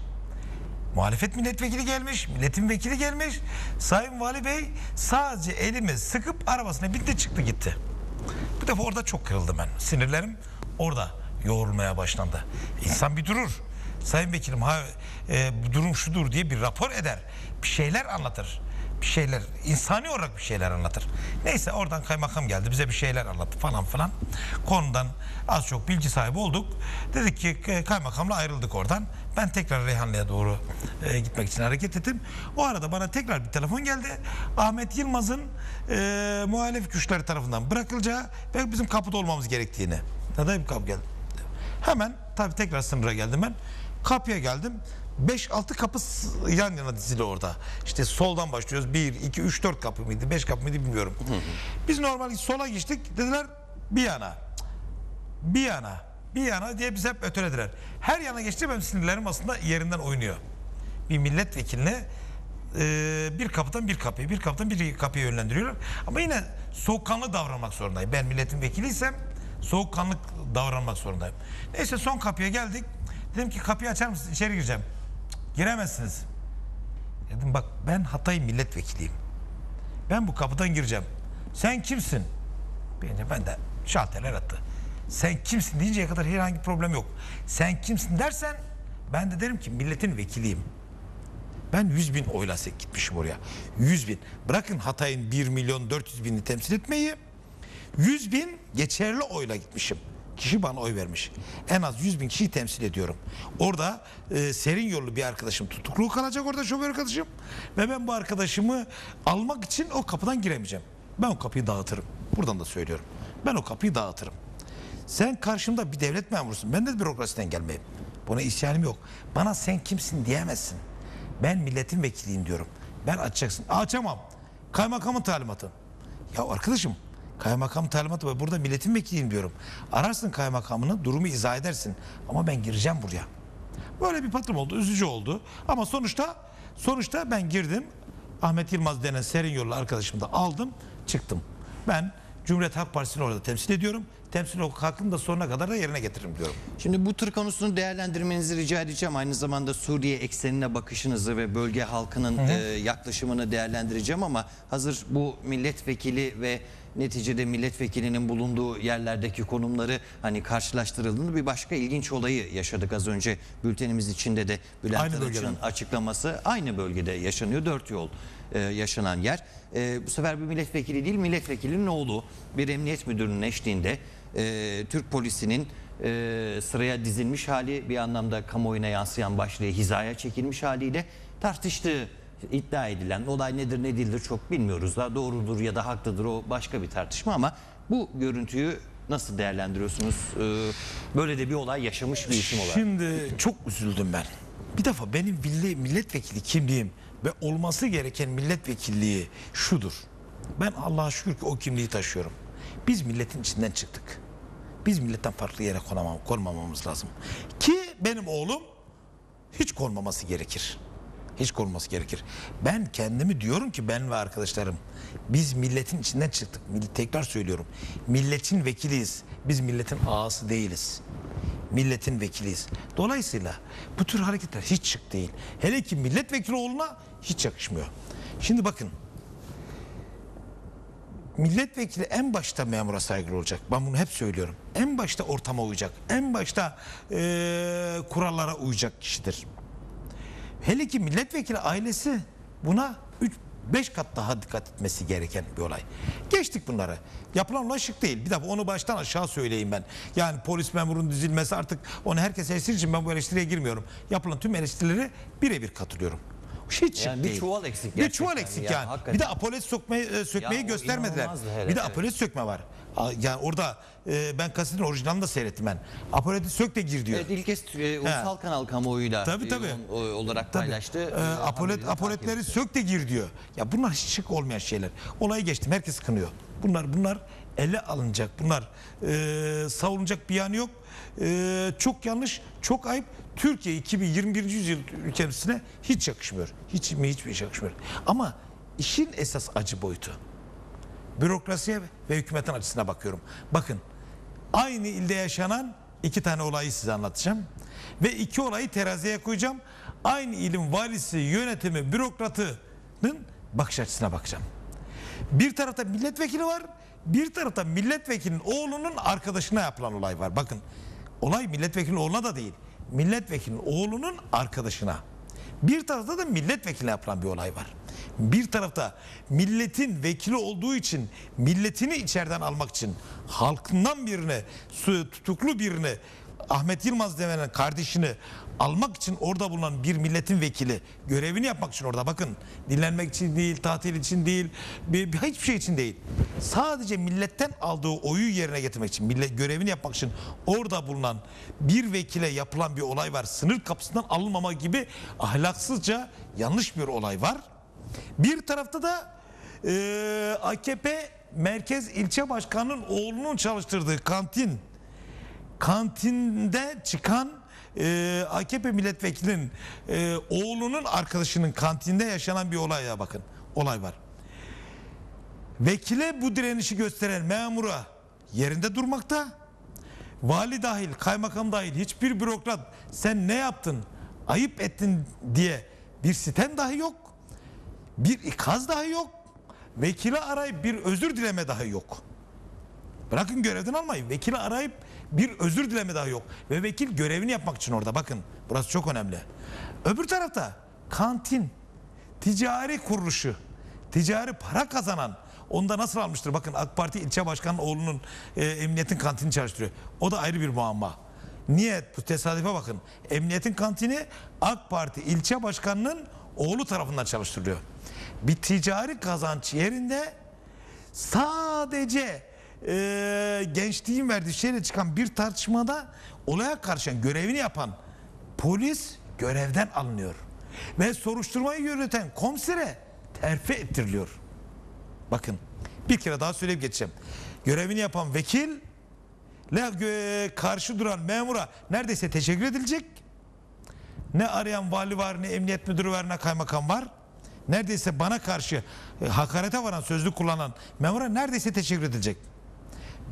S9: Muhalefet milletvekili gelmiş, milletin vekili gelmiş. Sayın Vali Bey sadece elimi sıkıp arabasına bitti çıktı gitti. bu defa orada çok kırıldım ben. Sinirlerim orada yoğrulmaya başlandı. İnsan bir durur. Sayın Vekilim ha, e, durum şudur diye bir rapor eder. Bir şeyler anlatır bir şeyler insani olarak bir şeyler anlatır. Neyse oradan kaymakam geldi bize bir şeyler anlattı falan filan. Konudan az çok bilgi sahibi olduk. Dedik ki kaymakamla ayrıldık oradan. Ben tekrar Reyhanlı'ya doğru e, gitmek için hareket ettim. O arada bana tekrar bir telefon geldi. Ahmet Yılmaz'ın e, muhalef güçler tarafından bırakılacağı ve bizim kapıda olmamız gerektiğini. Neden bir kapı geldi? Hemen tabii tekrar sınıra geldim ben. Kapıya geldim. 5-6 kapı yan yana dizili orada. İşte soldan başlıyoruz. 1, 2, 3, 4 kapı mıydı? 5 kapı mıydı bilmiyorum. Biz normal sola geçtik. Dediler bir yana. Bir yana. Bir yana diye bize hep ötelediler. Her yana geçti benim sinirlerim aslında yerinden oynuyor. Bir milletvekiline e, bir kapıdan bir kapıya, bir kapıdan bir kapıya yönlendiriyorlar. Ama yine soğukkanlı davranmak zorundayım. Ben milletin vekiliysem soğukkanlı davranmak zorundayım. Neyse son kapıya geldik. Dedim ki kapıyı açar mısın? İçeri gireceğim. Giremezsiniz. Dedim bak ben Hatay milletvekiliyim. Ben bu kapıdan gireceğim. Sen kimsin? Bence ben de şalterler attı. Sen kimsin deyinceye kadar herhangi problem yok. Sen kimsin dersen ben de derim ki milletin vekiliyim. Ben 100 bin oyla gitmişim oraya. 100 bin. Bırakın Hatay'ın 1 milyon 400 bini temsil etmeyi. 100 bin geçerli oyla gitmişim kişi bana oy vermiş. En az 100 bin kişiyi temsil ediyorum. Orada e, serin yollu bir arkadaşım tutuklu kalacak orada şoför arkadaşım. Ve ben bu arkadaşımı almak için o kapıdan giremeyeceğim. Ben o kapıyı dağıtırım. Buradan da söylüyorum. Ben o kapıyı dağıtırım. Sen karşımda bir devlet memurusun. Ben de bürokrasiden gelmeyeyim. Buna isyanım yok. Bana sen kimsin diyemezsin. Ben milletin vekiliyim diyorum. Ben açacaksın. Açamam. Kaymakamın talimatı. Ya arkadaşım Kaymakam talimatı var. Burada milletin vekiliyim diyorum. Ararsın kaymakamını durumu izah edersin. Ama ben gireceğim buraya. Böyle bir patrum oldu. Üzücü oldu. Ama sonuçta sonuçta ben girdim. Ahmet Yılmaz denen serin yollu arkadaşımı da aldım. Çıktım. Ben Cumhuriyet Halk Partisi'ni orada temsil ediyorum. Temsil hakkımı da sonuna kadar da yerine getiririm diyorum.
S1: Şimdi bu tür konusunu değerlendirmenizi rica edeceğim. Aynı zamanda Suriye eksenine bakışınızı ve bölge halkının hı hı. E, yaklaşımını değerlendireceğim ama hazır bu milletvekili ve neticede milletvekilinin bulunduğu yerlerdeki konumları hani karşılaştırıldığında bir başka ilginç olayı yaşadık az önce bültenimiz içinde de Bülent Arınç'ın açıklaması aynı bölgede yaşanıyor. Dört yol e, yaşanan yer. E, bu sefer bir milletvekili değil milletvekilinin oğlu bir emniyet müdürünün eşliğinde e, Türk polisinin e, sıraya dizilmiş hali bir anlamda kamuoyuna yansıyan başlığı hizaya çekilmiş haliyle tartıştığı iddia edilen olay nedir ne değildir çok bilmiyoruz da doğrudur ya da haklıdır o başka bir tartışma ama bu görüntüyü nasıl değerlendiriyorsunuz? Ee, böyle de bir olay yaşamış bir isim olarak. Şimdi
S9: çok üzüldüm ben. Bir defa benim milletvekili kimliğim ve olması gereken milletvekilliği şudur. Ben Allah'a şükür ki o kimliği taşıyorum. Biz milletin içinden çıktık. Biz milletten farklı yere konamam, konmamamız lazım. Ki benim oğlum hiç konmaması gerekir hiç korunması gerekir. Ben kendimi diyorum ki ben ve arkadaşlarım biz milletin içinden çıktık. Tekrar söylüyorum. Milletin vekiliyiz. Biz milletin ağası değiliz. Milletin vekiliyiz. Dolayısıyla bu tür hareketler hiç çık değil. Hele ki milletvekili olma hiç yakışmıyor. Şimdi bakın. Milletvekili en başta memura saygılı olacak. Ben bunu hep söylüyorum. En başta ortama uyacak. En başta ee, kurallara uyacak kişidir. Hele ki milletvekili ailesi buna 3-5 kat daha dikkat etmesi gereken bir olay. Geçtik bunları. Yapılan olay değil. Bir de onu baştan aşağı söyleyeyim ben. Yani polis memurunun dizilmesi artık onu herkes eleştirir için ben bu eleştiriye girmiyorum. Yapılan tüm eleştirileri birebir katılıyorum. Hiç yani bir çuval eksik. Bir çuval eksik yani. yani. Bir de apolet sokmayı, e, sökmeyi ya, göstermediler. Hele, bir de evet. apolet sökme var. Yani orada e, ben kasetin orijinalini de seyrettim ben. Apoleti sök de gir diyor. Evet ilk
S1: kez e, ulusal He. kanal kamuoyuyla e, tabii, tabii. olarak tabii. paylaştı. E, apolet, apoletleri
S9: sök de gir diyor. Ya bunlar hiç şık olmayan şeyler. Olayı geçtim herkes kınıyor. Bunlar bunlar ele alınacak. Bunlar e, savunacak bir yanı yok. Ee, çok yanlış, çok ayıp. Türkiye 2021. yüzyıl ülkesine hiç yakışmıyor. Hiç mi hiç şey yakışmıyor. Ama işin esas acı boyutu. Bürokrasiye ve hükümetin acısına bakıyorum. Bakın aynı ilde yaşanan iki tane olayı size anlatacağım. Ve iki olayı teraziye koyacağım. Aynı ilin valisi, yönetimi, bürokratının bakış açısına bakacağım. Bir tarafta milletvekili var, bir tarafta milletvekilinin oğlunun arkadaşına yapılan olay var. Bakın olay milletvekilinin oğluna da değil. Milletvekilinin oğlunun arkadaşına. Bir tarafta da milletvekiline yapılan bir olay var. Bir tarafta milletin vekili olduğu için milletini içeriden almak için halkından birini tutuklu birini Ahmet Yılmaz denen kardeşini almak için orada bulunan bir milletin vekili görevini yapmak için orada bakın dinlenmek için değil, tatil için değil, bir, bir, hiçbir şey için değil. Sadece milletten aldığı oyu yerine getirmek için, millet görevini yapmak için orada bulunan bir vekile yapılan bir olay var. Sınır kapısından alınmama gibi ahlaksızca yanlış bir olay var. Bir tarafta da e, AKP merkez ilçe başkanının oğlunun çalıştırdığı kantin kantinde çıkan e, ee, AKP milletvekilinin e, oğlunun arkadaşının kantinde yaşanan bir olaya bakın. Olay var. Vekile bu direnişi gösteren memura yerinde durmakta. Vali dahil, kaymakam dahil hiçbir bürokrat sen ne yaptın, ayıp ettin diye bir sitem dahi yok. Bir ikaz dahi yok. Vekili arayıp bir özür dileme dahi yok. Bırakın görevden almayı. Vekili arayıp bir özür dileme daha yok. Ve vekil görevini yapmak için orada bakın. Burası çok önemli. Öbür tarafta kantin, ticari kuruluşu, ticari para kazanan Onda nasıl almıştır? Bakın AK Parti ilçe başkanının oğlunun e, emniyetin kantini çalıştırıyor. O da ayrı bir muamma. Niye? Bu tesadüfe bakın. Emniyetin kantini AK Parti ilçe başkanının oğlu tarafından çalıştırılıyor. Bir ticari kazanç yerinde sadece e, gençliğin verdiği şeyle çıkan bir tartışmada olaya karşıyan görevini yapan polis görevden alınıyor. Ve soruşturmayı yürüten komisere terfi ettiriliyor. Bakın bir kere daha söyleyip geçeceğim. Görevini yapan vekil e, karşı duran memura neredeyse teşekkür edilecek. Ne arayan vali var ne emniyet müdürü var ne kaymakam var. Neredeyse bana karşı e, hakarete varan sözlü kullanan memura neredeyse teşekkür edilecek.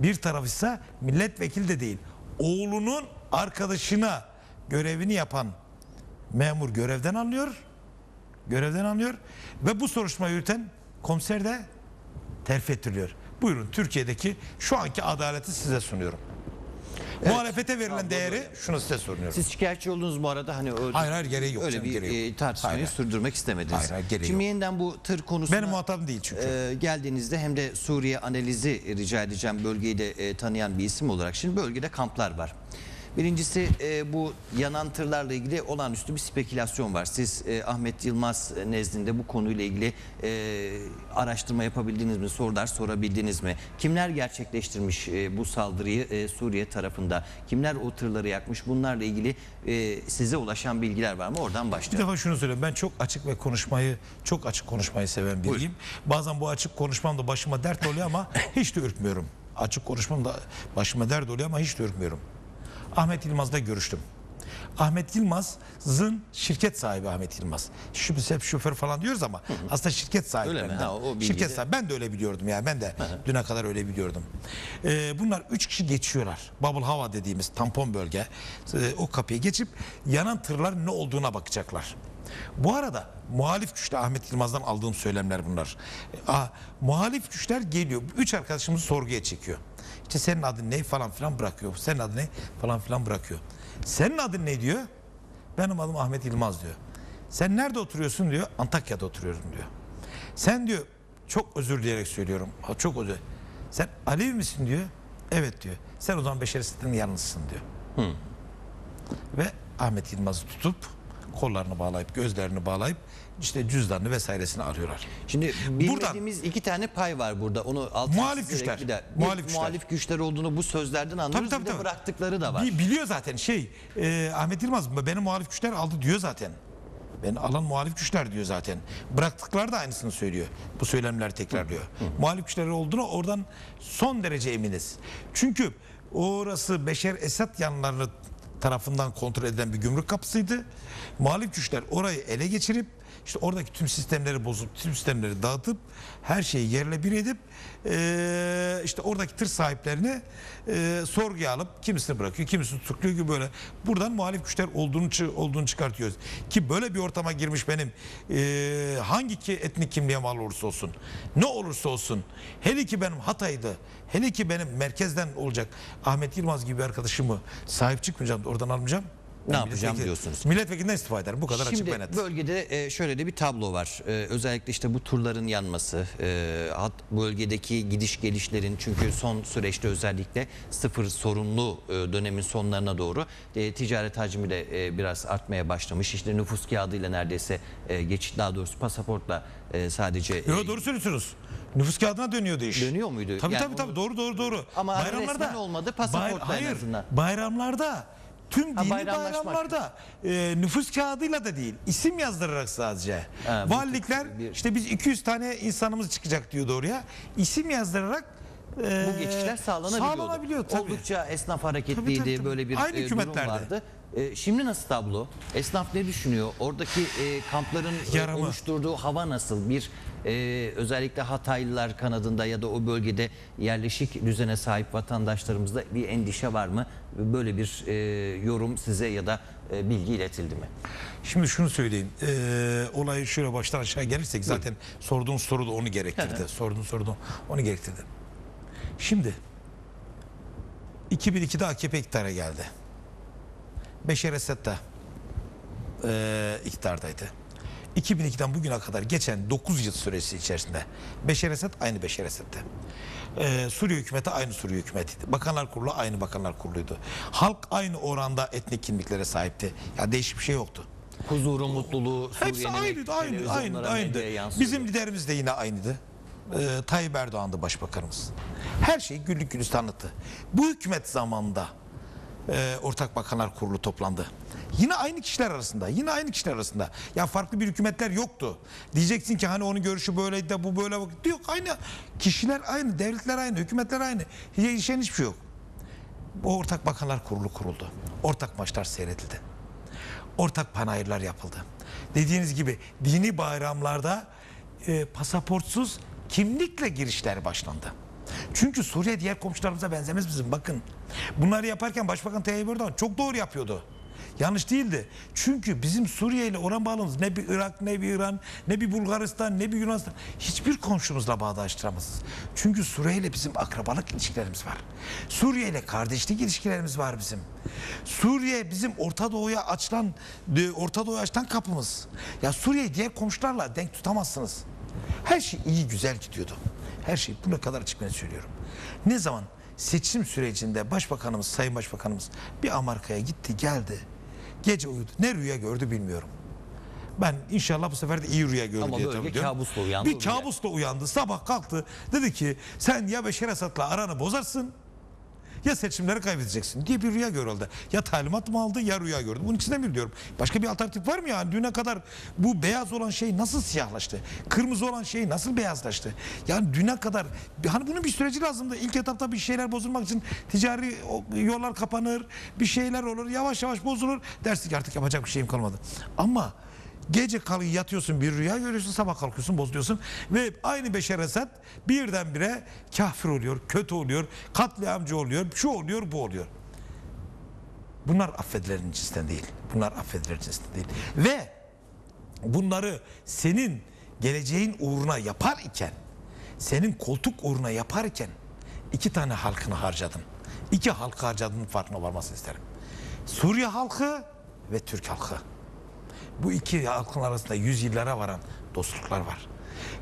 S9: Bir taraf ise milletvekili de değil. Oğlunun arkadaşına görevini yapan memur görevden alınıyor. Görevden alınıyor ve bu soruşturma yürüten komiser de terfi ettiriliyor. Buyurun Türkiye'deki şu anki adaleti size sunuyorum. Evet. Muhalefete verilen tamam, değeri doğru. şunu size soruyorum.
S1: Siz şikayetçi oldunuz bu arada hani öyle, hayır, hayır, gereği yok öyle canım, bir gereği e, yok. tartışmayı hayır, sürdürmek istemediniz. Hayır, hayır, gereği Şimdi yok. yeniden bu tır konusuna Benim muhatabım değil çünkü. E, geldiğinizde hem de Suriye analizi rica edeceğim bölgeyi de e, tanıyan bir isim olarak. Şimdi bölgede kamplar var. Birincisi e, bu yanan tırlarla ilgili olağanüstü bir spekülasyon var. Siz e, Ahmet Yılmaz nezdinde bu konuyla ilgili e, araştırma yapabildiniz mi? Sorular sorabildiniz mi? Kimler gerçekleştirmiş e, bu saldırıyı e, Suriye tarafında? Kimler o tırları yakmış? Bunlarla ilgili e, size ulaşan bilgiler var mı? Oradan başlayalım.
S9: Bir defa şunu söyleyeyim. Ben çok açık ve konuşmayı, çok açık konuşmayı seven biriyim. Buyurun. Bazen bu açık konuşmam da başıma dert oluyor ama hiç de ürkmüyorum. Açık konuşmam da başıma dert oluyor ama hiç de ürkmüyorum. Ahmet Yılmaz'la görüştüm. Ahmet Yılmaz'ın şirket sahibi Ahmet Yılmaz. Şimdi hep şoför falan diyoruz ama hı hı. aslında şirket sahibi. Öyle mi? Ha, o şirket sahibi. Ben de öyle biliyordum yani ben de hı hı. düne kadar öyle biliyordum. Ee, bunlar 3 kişi geçiyorlar. Bubble Hava dediğimiz tampon bölge. Ee, o kapıya geçip yanan tırların ne olduğuna bakacaklar. Bu arada muhalif güçler Ahmet Yılmaz'dan aldığım söylemler bunlar. Aa, ee, muhalif güçler geliyor. Üç arkadaşımızı sorguya çekiyor. İşte senin adın ne falan filan bırakıyor. Senin adın ne falan filan bırakıyor. Senin adın ne diyor? Benim adım Ahmet Yılmaz diyor. Sen nerede oturuyorsun diyor. Antakya'da oturuyorum diyor. Sen diyor çok özür dileyerek söylüyorum. çok özür. Sen Alevi misin diyor. Evet diyor. Sen o zaman Beşer Esed'in yalnızsın diyor. Hı. Ve Ahmet Yılmaz'ı tutup kollarını bağlayıp gözlerini bağlayıp işte cüzdanını vesairesini arıyorlar. Şimdi bilmediğimiz iki tane pay var burada. Onu altı muhalif güçler. Bir de, muhalif, güçler. muhalif güçler olduğunu bu sözlerden anlıyoruz. Tabii, tabii, tabii. bıraktıkları da var. Biliyor zaten şey e, Ahmet Yılmaz beni muhalif güçler aldı diyor zaten. Ben alan muhalif güçler diyor zaten. Bıraktıklar da aynısını söylüyor. Bu söylemler tekrarlıyor. Hı hı. Muhalif güçler olduğunu oradan son derece eminiz. Çünkü orası Beşer Esad yanlarını tarafından kontrol edilen bir gümrük kapısıydı. Muhalif güçler orayı ele geçirip işte oradaki tüm sistemleri bozup, tüm sistemleri dağıtıp her şeyi yerle bir edip e, işte oradaki tır sahiplerini e, sorguya alıp kimisini bırakıyor, kimisini tutukluyor gibi böyle. Buradan muhalif güçler olduğunu, olduğunu çıkartıyoruz. Ki böyle bir ortama girmiş benim e, hangi ki etnik kimliğe mal olursa olsun, ne olursa olsun. Hele ki benim Hatay'da, hele ki benim merkezden olacak Ahmet Yılmaz gibi arkadaşımı sahip çıkmayacağım, oradan almayacağım. Ne yapacağım diyorsunuz. Milletvekilinden istifa eder. Bu kadar Şimdi, açık ve net.
S1: bölgede e, şöyle de bir tablo var. E, özellikle işte bu turların yanması, e, bölgedeki gidiş gelişlerin çünkü son süreçte özellikle sıfır sorunlu dönemin sonlarına doğru ticaret hacmi de biraz artmaya başlamış. İşte nüfus kağıdıyla neredeyse geçit daha doğrusu pasaportla
S9: sadece... Yok doğru söylüyorsunuz. Nüfus kağıdına dönüyordu iş. Dönüyor muydu? Tabii yani tabii, tabii doğru doğru doğru. Ama bayramlarda olmadı pasaportla bayr hayır, en azından. Bayramlarda Tüm Ha, dini bayramlaşmak. bayramlarda e, nüfus kağıdıyla da değil. isim yazdırarak sadece. Ha, Valilikler bir- işte biz 200 tane insanımız çıkacak diyordu oraya. isim yazdırarak
S1: e, bu geçişler sağlanabiliyordu. sağlanabiliyor
S9: Oldukça esnaf hareketliydi Tabii, tabii, tabii. böyle bir Aynı e, durum vardı. E,
S1: şimdi nasıl tablo? Esnaf ne düşünüyor? Oradaki e, kampların e, Yaramı. oluşturduğu hava nasıl? Bir e, özellikle Hataylılar kanadında ya da o bölgede yerleşik düzene sahip vatandaşlarımızda bir endişe var mı? Böyle bir e, yorum size ya da
S9: e, bilgi iletildi mi? Şimdi şunu söyleyeyim. E, olayı şöyle baştan aşağı gelirsek zaten Hı. sorduğun soru da onu gerektirdi. Evet. Sorduğun soru da onu gerektirdi. Şimdi 2002'de AKP iktidara geldi. Beşer Esed de e, iktidardaydı. 2002'den bugüne kadar geçen 9 yıl süresi içerisinde Beşer Esed aynı Beşer Esed'di. Ee, Suriye hükümeti aynı Suriye hükümetiydi. Bakanlar Kurulu aynı Bakanlar Kurulu'ydu. Halk aynı oranda etnik kimliklere sahipti. Ya yani değişik bir şey yoktu. Huzuru, mutluluğu, Hepsi aynıydı, aynı, aynı, aynı. Bizim liderimiz de yine aynıydı. Ee, Tayyip Erdoğan'dı başbakanımız. Her şey güllük gülistanlıktı. Bu hükümet zamanında ee, ortak Bakanlar Kurulu toplandı. Yine aynı kişiler arasında, yine aynı kişiler arasında. Ya farklı bir hükümetler yoktu. Diyeceksin ki hani onun görüşü böyleydi de bu böyle vakit yok. Aynı kişiler aynı, devletler aynı, hükümetler aynı. Hiç Değişen hiçbir şey yok. Bu Ortak Bakanlar Kurulu kuruldu. Ortak maçlar seyredildi. Ortak panayırlar yapıldı. Dediğiniz gibi dini bayramlarda e, pasaportsuz kimlikle girişler başlandı. Çünkü Suriye diğer komşularımıza benzemez bizim bakın. Bunları yaparken Başbakan Tayyip Erdoğan çok doğru yapıyordu. Yanlış değildi. Çünkü bizim Suriye ile oran bağlamımız ne bir Irak, ne bir İran, ne bir Bulgaristan, ne bir Yunanistan. Hiçbir komşumuzla bağdaştıramazız. Çünkü Suriye ile bizim akrabalık ilişkilerimiz var. Suriye ile kardeşlik ilişkilerimiz var bizim. Suriye bizim Orta Doğu'ya açılan, e, Orta Doğu'ya açılan kapımız. Ya Suriye diğer komşularla denk tutamazsınız. Her şey iyi güzel gidiyordu. Her şey buna kadar açık ben söylüyorum. Ne zaman seçim sürecinde başbakanımız, sayın başbakanımız bir Amerika'ya gitti geldi. Gece uyudu. Ne rüya gördü bilmiyorum. Ben inşallah bu sefer de iyi rüya gördü Ama diye tahmin Bir kabusla uyandı. Bir kabusla uyandı. Sabah kalktı. Dedi ki sen ya Beşer Esad'la aranı bozarsın ya seçimleri kaybedeceksin diye bir rüya görüldü. Ya talimat mı aldı ya rüya gördü. Bunun ikisinden bir diyorum. Başka bir alternatif var mı yani? Düne kadar bu beyaz olan şey nasıl siyahlaştı? Kırmızı olan şey nasıl beyazlaştı? Yani düne kadar hani bunun bir süreci lazımdı. İlk etapta bir şeyler bozulmak için ticari yollar kapanır, bir şeyler olur, yavaş yavaş bozulur. Dersin ki artık yapacak bir şeyim kalmadı. Ama Gece kalın yatıyorsun bir rüya görüyorsun sabah kalkıyorsun bozuluyorsun. Ve aynı Beşer Esad birdenbire kafir oluyor, kötü oluyor, katliamcı oluyor, şu oluyor, bu oluyor. Bunlar affedilerin cinsten değil. Bunlar affedilerin cinsten değil. Ve bunları senin geleceğin uğruna yapar iken, senin koltuk uğruna yaparken iki tane halkını harcadın. İki halkı harcadın farkına varmasını isterim. Suriye halkı ve Türk halkı. Bu iki halkın arasında yüz yıllara varan dostluklar var.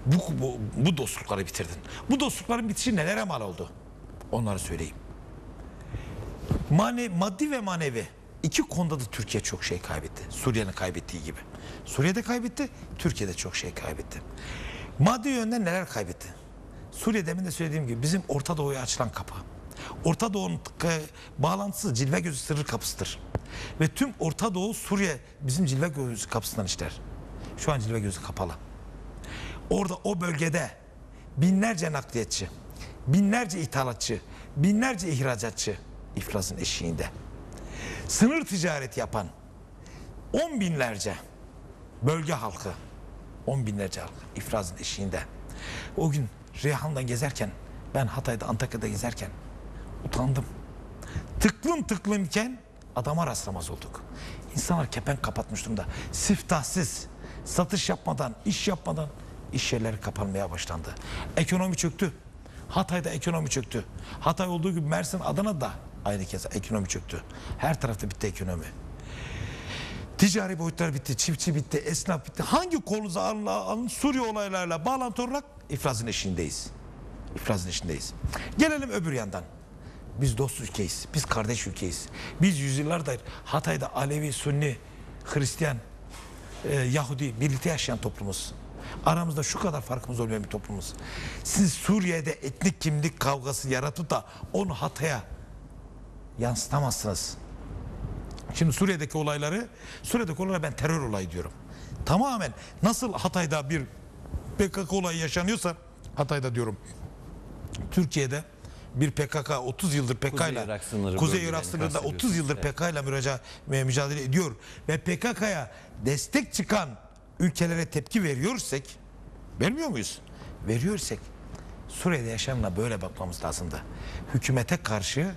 S9: Bu, bu, bu dostlukları bitirdin. Bu dostlukların bitişi nelere mal oldu? Onları söyleyeyim. Mane, maddi ve manevi. iki konuda da Türkiye çok şey kaybetti. Suriye'nin kaybettiği gibi. Suriye'de kaybetti, Türkiye'de çok şey kaybetti. Maddi yönden neler kaybetti? Suriye demin de söylediğim gibi bizim Orta Doğu'ya açılan kapı. Orta Doğu'nun e, bağlantısız cilve gözü sırrı kapısıdır. Ve tüm Orta Doğu Suriye bizim cilve gözü kapısından işler. Şu an cilve gözü kapalı. Orada o bölgede binlerce nakliyatçı, binlerce ithalatçı, binlerce ihracatçı iflasın eşiğinde. Sınır ticareti yapan on binlerce bölge halkı, on binlerce halkı iflasın eşiğinde. O gün Reyhan'dan gezerken, ben Hatay'da Antakya'da gezerken utandım. Tıklım tıklımken adama rastlamaz olduk. İnsanlar kepenk kapatmış durumda. Siftahsız, satış yapmadan, iş yapmadan iş yerleri kapanmaya başlandı. Ekonomi çöktü. Hatay'da ekonomi çöktü. Hatay olduğu gibi Mersin, Adana'da aynı kez ekonomi çöktü. Her tarafta bitti ekonomi. Ticari boyutlar bitti, çiftçi bitti, esnaf bitti. Hangi kolunuza alın, Suriye olaylarla bağlantı olarak iflasın eşindeyiz. İflasın eşindeyiz. Gelelim öbür yandan. Biz dost ülkeyiz. Biz kardeş ülkeyiz. Biz yüzyıllardır Hatay'da Alevi, Sünni, Hristiyan, e, Yahudi birlikte yaşayan toplumuz. Aramızda şu kadar farkımız olmayan bir toplumuz. Siz Suriye'de etnik kimlik kavgası yaratıp da onu Hatay'a yansıtamazsınız. Şimdi Suriye'deki olayları, Suriye'deki olayları ben terör olayı diyorum. Tamamen nasıl Hatay'da bir PKK olayı yaşanıyorsa Hatay'da diyorum. Türkiye'de bir PKK 30 yıldır PKK ile Kuzey Irak sınırında 30 yıldır PKK ile müraca mücadele ediyor ve PKK'ya destek çıkan ülkelere tepki veriyorsak vermiyor muyuz? Veriyorsak Suriye'de yaşamına böyle bakmamız lazım Hükümete karşı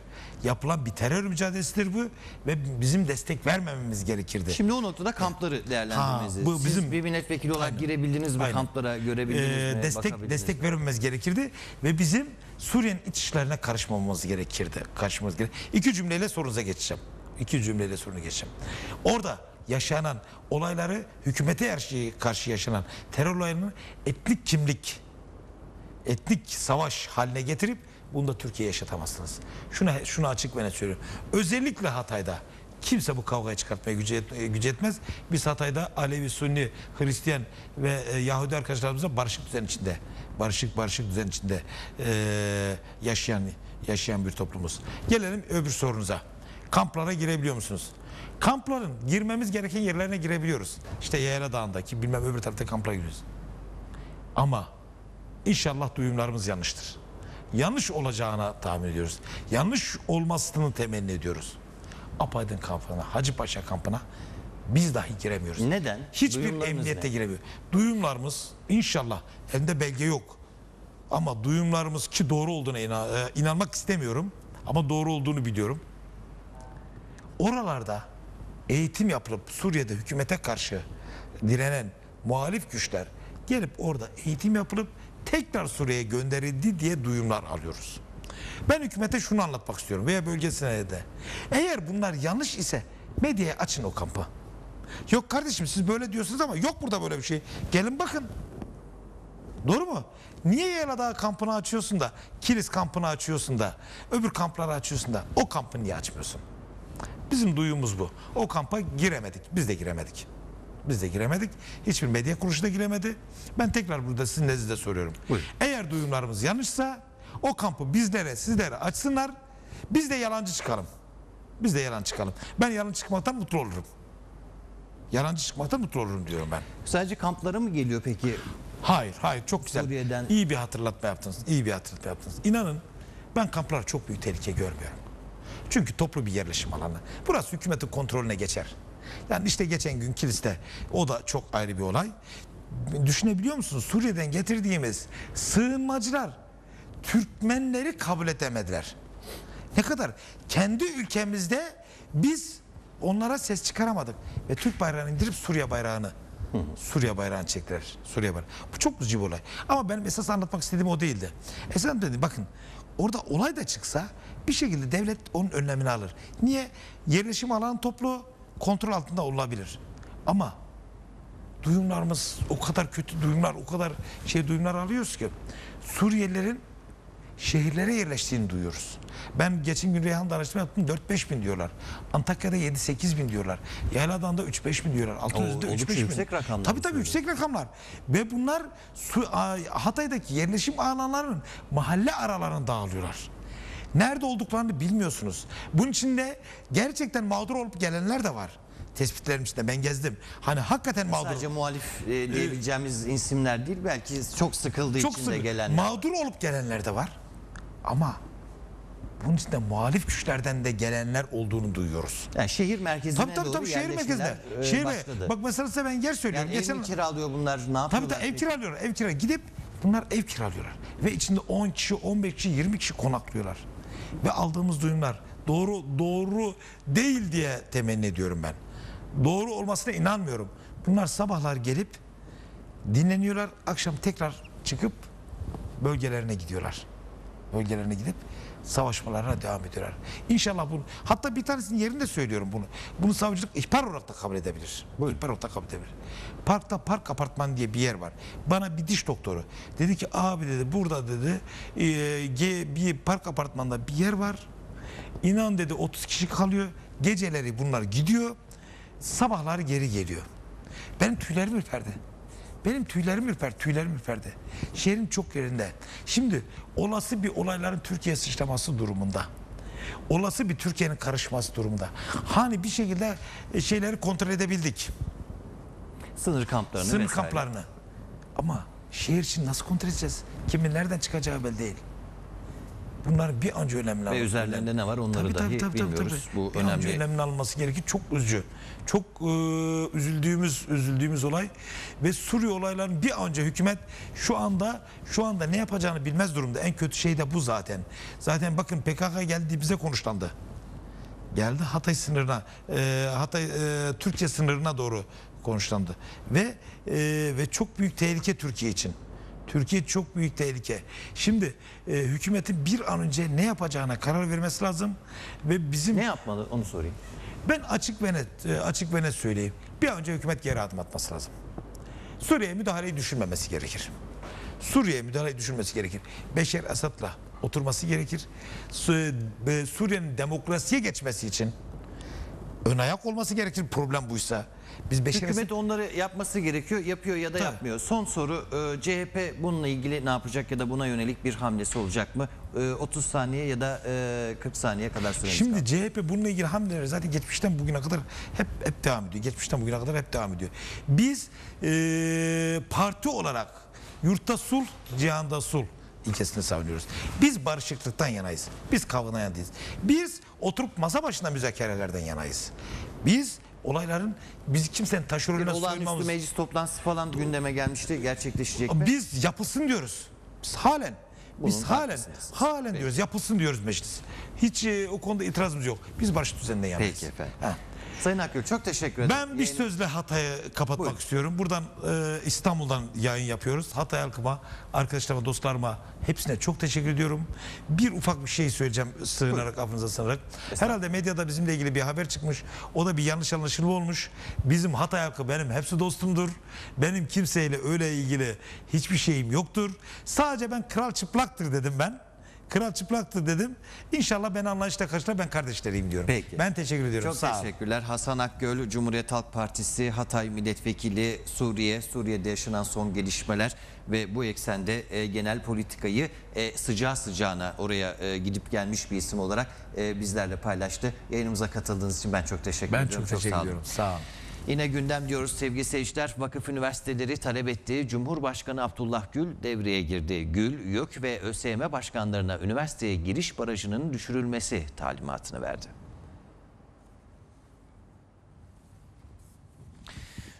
S9: yapılan bir terör mücadelesidir bu ve bizim destek vermememiz gerekirdi. Şimdi
S1: o noktada kampları değerlendirmenizi. Ha, bu Siz bizim, bir milletvekili olarak aynen, girebildiniz mi aynen. kamplara görebildiniz ee, mi? Destek, destek
S9: vermemiz gerekirdi ve bizim Suriye'nin iç işlerine karışmamamız gerekirdi. Karışmamız gerek. İki cümleyle sorunuza geçeceğim. İki cümleyle sorunu geçeceğim. Orada yaşanan olayları hükümete karşı yaşanan terör olaylarını etnik kimlik, etnik savaş haline getirip bunu da Türkiye yaşatamazsınız. Şunu şunu açık ve net söylüyorum. Özellikle Hatay'da kimse bu kavgayı çıkartmaya gücü, yet, gücü yetmez. Biz Hatay'da Alevi, Sünni, Hristiyan ve e, Yahudi arkadaşlarımızla barışık düzen içinde, barışık barışık düzen içinde e, yaşayan yaşayan bir toplumuz. Gelelim öbür sorunuza. Kamplara girebiliyor musunuz? Kampların girmemiz gereken yerlerine girebiliyoruz. İşte Yayla Dağı'ndaki bilmem öbür tarafta kamplara giriyoruz. Ama inşallah duyumlarımız yanlıştır yanlış olacağına tahmin ediyoruz. Yanlış olmasını temenni ediyoruz. Apaydın kampına, Hacı Paşa kampına biz dahi giremiyoruz. Neden? Hiçbir emniyette ne? giremiyor. Duyumlarımız inşallah hem de belge yok. Ama duyumlarımız ki doğru olduğuna inan e, inanmak istemiyorum. Ama doğru olduğunu biliyorum. Oralarda eğitim yapılıp Suriye'de hükümete karşı direnen muhalif güçler gelip orada eğitim yapılıp tekrar Suriye'ye gönderildi diye duyumlar alıyoruz. Ben hükümete şunu anlatmak istiyorum veya bölgesine de. Eğer bunlar yanlış ise medyaya açın o kampı. Yok kardeşim siz böyle diyorsunuz ama yok burada böyle bir şey. Gelin bakın. Doğru mu? Niye Yeladağ kampını açıyorsun da, Kilis kampını açıyorsun da, öbür kampları açıyorsun da o kampı niye açmıyorsun? Bizim duyumuz bu. O kampa giremedik. Biz de giremedik. Biz de giremedik. Hiçbir medya kuruluşu da giremedi. Ben tekrar burada sizin nezdinizde soruyorum. Buyurun. Eğer duyumlarımız yanlışsa o kampı bizlere, sizlere açsınlar. Biz de yalancı çıkalım. Biz de yalan çıkalım. Ben yalan çıkmaktan mutlu olurum. Yalancı çıkmaktan mutlu olurum diyorum ben. Sadece kamplara mı geliyor peki? Hayır, hayır çok güzel. Suriye'den... İyi bir hatırlatma yaptınız. İyi bir hatırlatma yaptınız. İnanın ben kamplar çok büyük tehlike görmüyorum. Çünkü toplu bir yerleşim alanı. Burası hükümetin kontrolüne geçer. Yani işte geçen gün kiliste o da çok ayrı bir olay. Düşünebiliyor musunuz? Suriye'den getirdiğimiz sığınmacılar Türkmenleri kabul edemediler. Ne kadar kendi ülkemizde biz onlara ses çıkaramadık ve Türk bayrağını indirip Suriye bayrağını Hı Suriye bayrağını çektiler. Suriye bayrağı. Bu çok üzücü bir olay. Ama benim esas anlatmak istediğim o değildi. Esas dedi bakın orada olay da çıksa bir şekilde devlet onun önlemini alır. Niye? Yerleşim alan toplu, kontrol altında olabilir. Ama duyumlarımız o kadar kötü duyumlar, o kadar şey duyumlar alıyoruz ki Suriyelilerin şehirlere yerleştiğini duyuyoruz. Ben geçen gün Reyhan'da araştırma yaptım 4-5 bin diyorlar. Antakya'da 7-8 bin diyorlar. Yayladağ'da 3-5 bin diyorlar. Altınözü'de 3-5 bin. Yüksek rakamlar. Tabii tabii yüksek rakamlar. Ve bunlar Hatay'daki yerleşim alanlarının mahalle aralarına dağılıyorlar. Nerede olduklarını bilmiyorsunuz. Bunun içinde gerçekten mağdur olup gelenler de var. Tespitlerim içinde ben gezdim. Hani hakikaten mağdur. Sadece
S1: muhalif e, ee,
S9: diyebileceğimiz isimler değil belki çok sıkıldığı çok için de sıkı. gelenler. Mağdur olup gelenler de var. Ama bunun içinde muhalif güçlerden de gelenler olduğunu duyuyoruz. Yani şehir merkezine tabii, tabii, doğru tabii, şehir merkezinde. E, şehir başladı. Bak mesela size ben yer söylüyorum. Yani Geçen... evini kiralıyor bunlar ne yapıyorlar? Tabii tabii ev kiralıyorlar. Ev kiralıyor. Gidip bunlar ev kiralıyorlar. Ve içinde 10 kişi, 15 kişi, 20 kişi konaklıyorlar ve aldığımız duyumlar doğru doğru değil diye temenni ediyorum ben. Doğru olmasına inanmıyorum. Bunlar sabahlar gelip dinleniyorlar, akşam tekrar çıkıp bölgelerine gidiyorlar. Bölgelerine gidip savaşmalarına devam ediyorlar. İnşallah bunu, hatta bir tanesinin yerinde söylüyorum bunu. Bunu savcılık ihbar olarak da kabul edebilir. bu ihbar olarak da kabul edebilir. Parkta park apartman diye bir yer var. Bana bir diş doktoru dedi ki abi dedi burada dedi e, bir park apartmanda bir yer var. İnan dedi 30 kişi kalıyor. Geceleri bunlar gidiyor. Sabahlar geri geliyor. Benim tüylerim ürperdi. Benim tüylerim ürper, tüylerim ürperdi. Şehrin çok yerinde. Şimdi olası bir olayların Türkiye sıçraması durumunda olası bir Türkiye'nin karışması durumunda. Hani bir şekilde e, şeyleri kontrol edebildik. Sınır kamplarını Sınır vesaire. kamplarını. Ama şehir için nasıl kontrol edeceğiz? Kimin nereden çıkacağı belli değil. Bunlar bir anca önemli Ve üzerlerinde ne var onları tabii, dahi tabii, tabii, bilmiyoruz. Tabii, Bu bir önemli. önemli alınması gerekir. Çok üzücü. Çok e, üzüldüğümüz üzüldüğümüz olay ve Suriye olayların bir anca hükümet şu anda şu anda ne yapacağını bilmez durumda. En kötü şey de bu zaten. Zaten bakın PKK geldi bize konuşlandı. Geldi Hatay sınırına, e, Hatay e, Türkiye sınırına doğru konuşlandı. Ve e, ve çok büyük tehlike Türkiye için. Türkiye çok büyük tehlike. Şimdi e, hükümetin bir an önce ne yapacağına karar vermesi lazım ve bizim Ne yapmalı onu sorayım. Ben açık ve net e, açık ve net söyleyeyim. Bir an önce hükümet geri adım atması lazım. Suriye müdahaleyi düşünmemesi gerekir. Suriye müdahaleyi düşünmesi gerekir. Beşer Esad'la oturması gerekir. E, Suriye'nin demokrasiye geçmesi için ön ayak olması gerekir problem buysa. Biz Hükümet onları yapması gerekiyor. Yapıyor ya da Tabii. yapmıyor. Son soru e,
S1: CHP bununla ilgili ne yapacak ya da buna yönelik bir hamlesi olacak mı? E, 30 saniye ya da e, 40 saniye kadar süremiz
S9: Şimdi kaldı. CHP bununla ilgili hamleleri zaten geçmişten bugüne kadar hep hep devam ediyor. Geçmişten bugüne kadar hep devam ediyor. Biz e, parti olarak yurtta sul, cihanda sul ilkesini savunuyoruz. Biz barışıklıktan yanayız. Biz kavgadan yanayız. Biz oturup masa başında müzakerelerden yanayız. Biz olayların biz kimsenin taşeronuna olağanüstü meclis toplantısı falan gündeme gelmişti. Gerçekleşecek mi? Biz yapılsın diyoruz. Biz halen. Biz Bunun halen halen diyoruz yapılsın diyoruz meclis. Hiç e, o konuda itirazımız yok. Biz barış düzenine yanıyız. Peki efendim. Ha. Sayın Akgül çok teşekkür ederim. Ben bir sözle Hatay'ı kapatmak Buyurun. istiyorum. Buradan e, İstanbul'dan yayın yapıyoruz. Hatay halkıma, arkadaşlarıma, dostlarıma hepsine çok teşekkür ediyorum. Bir ufak bir şey söyleyeceğim sığınarak, Buyurun. affınıza sığınarak. Herhalde medyada bizimle ilgili bir haber çıkmış. O da bir yanlış anlaşılma olmuş. Bizim Hatay halkı benim hepsi dostumdur. Benim kimseyle öyle ilgili hiçbir şeyim yoktur. Sadece ben kral çıplaktır dedim ben. Kral çıplaktı dedim. İnşallah ben anlayışla karşıla ben kardeşleriyim diyorum. Peki. Ben teşekkür ediyorum. Çok Sağ
S1: teşekkürler. Olun. Hasan Akgöl, Cumhuriyet Halk Partisi Hatay Milletvekili Suriye, Suriye'de yaşanan son gelişmeler ve bu eksende e, genel politikayı e, sıcağı sıcağına oraya e, gidip gelmiş bir isim olarak e, bizlerle paylaştı. Yayınımıza katıldığınız için ben çok teşekkür ben ediyorum. Ben çok, çok teşekkür ediyorum. Sağ olun. Sağ olun. Yine gündem diyoruz sevgili seyirciler. Vakıf üniversiteleri talep ettiği Cumhurbaşkanı Abdullah Gül devreye girdi. Gül, YÖK ve ÖSYM başkanlarına üniversiteye giriş barajının düşürülmesi talimatını verdi.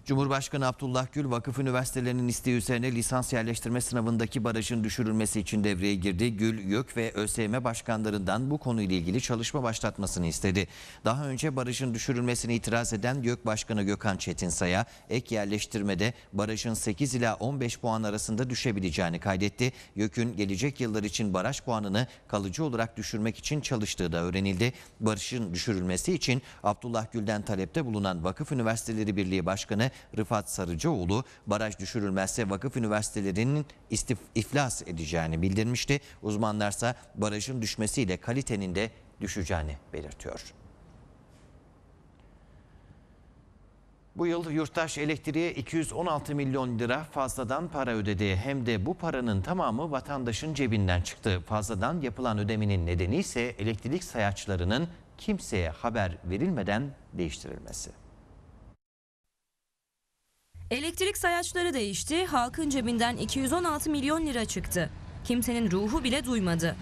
S1: Cumhurbaşkanı Abdullah Gül vakıf üniversitelerinin isteği üzerine lisans yerleştirme sınavındaki barajın düşürülmesi için devreye girdi. Gül, YÖK ve ÖSYM başkanlarından bu konuyla ilgili çalışma başlatmasını istedi. Daha önce barajın düşürülmesine itiraz eden YÖK Başkanı Gökhan Çetinsay'a ek yerleştirmede barajın 8 ila 15 puan arasında düşebileceğini kaydetti. YÖK'ün gelecek yıllar için baraj puanını kalıcı olarak düşürmek için çalıştığı da öğrenildi. Barajın düşürülmesi için Abdullah Gül'den talepte bulunan Vakıf Üniversiteleri Birliği Başkanı Rıfat Sarıcıoğlu baraj düşürülmezse vakıf üniversitelerinin istif, iflas edeceğini bildirmişti. Uzmanlarsa barajın düşmesiyle kalitenin de düşeceğini belirtiyor. Bu yıl yurttaş elektriğe 216 milyon lira fazladan para ödedi. Hem de bu paranın tamamı vatandaşın cebinden çıktı. Fazladan yapılan ödemenin nedeni ise elektrik sayaçlarının kimseye haber verilmeden değiştirilmesi.
S2: Elektrik sayaçları değişti, halkın cebinden 216 milyon lira çıktı. Kimsenin ruhu bile duymadı.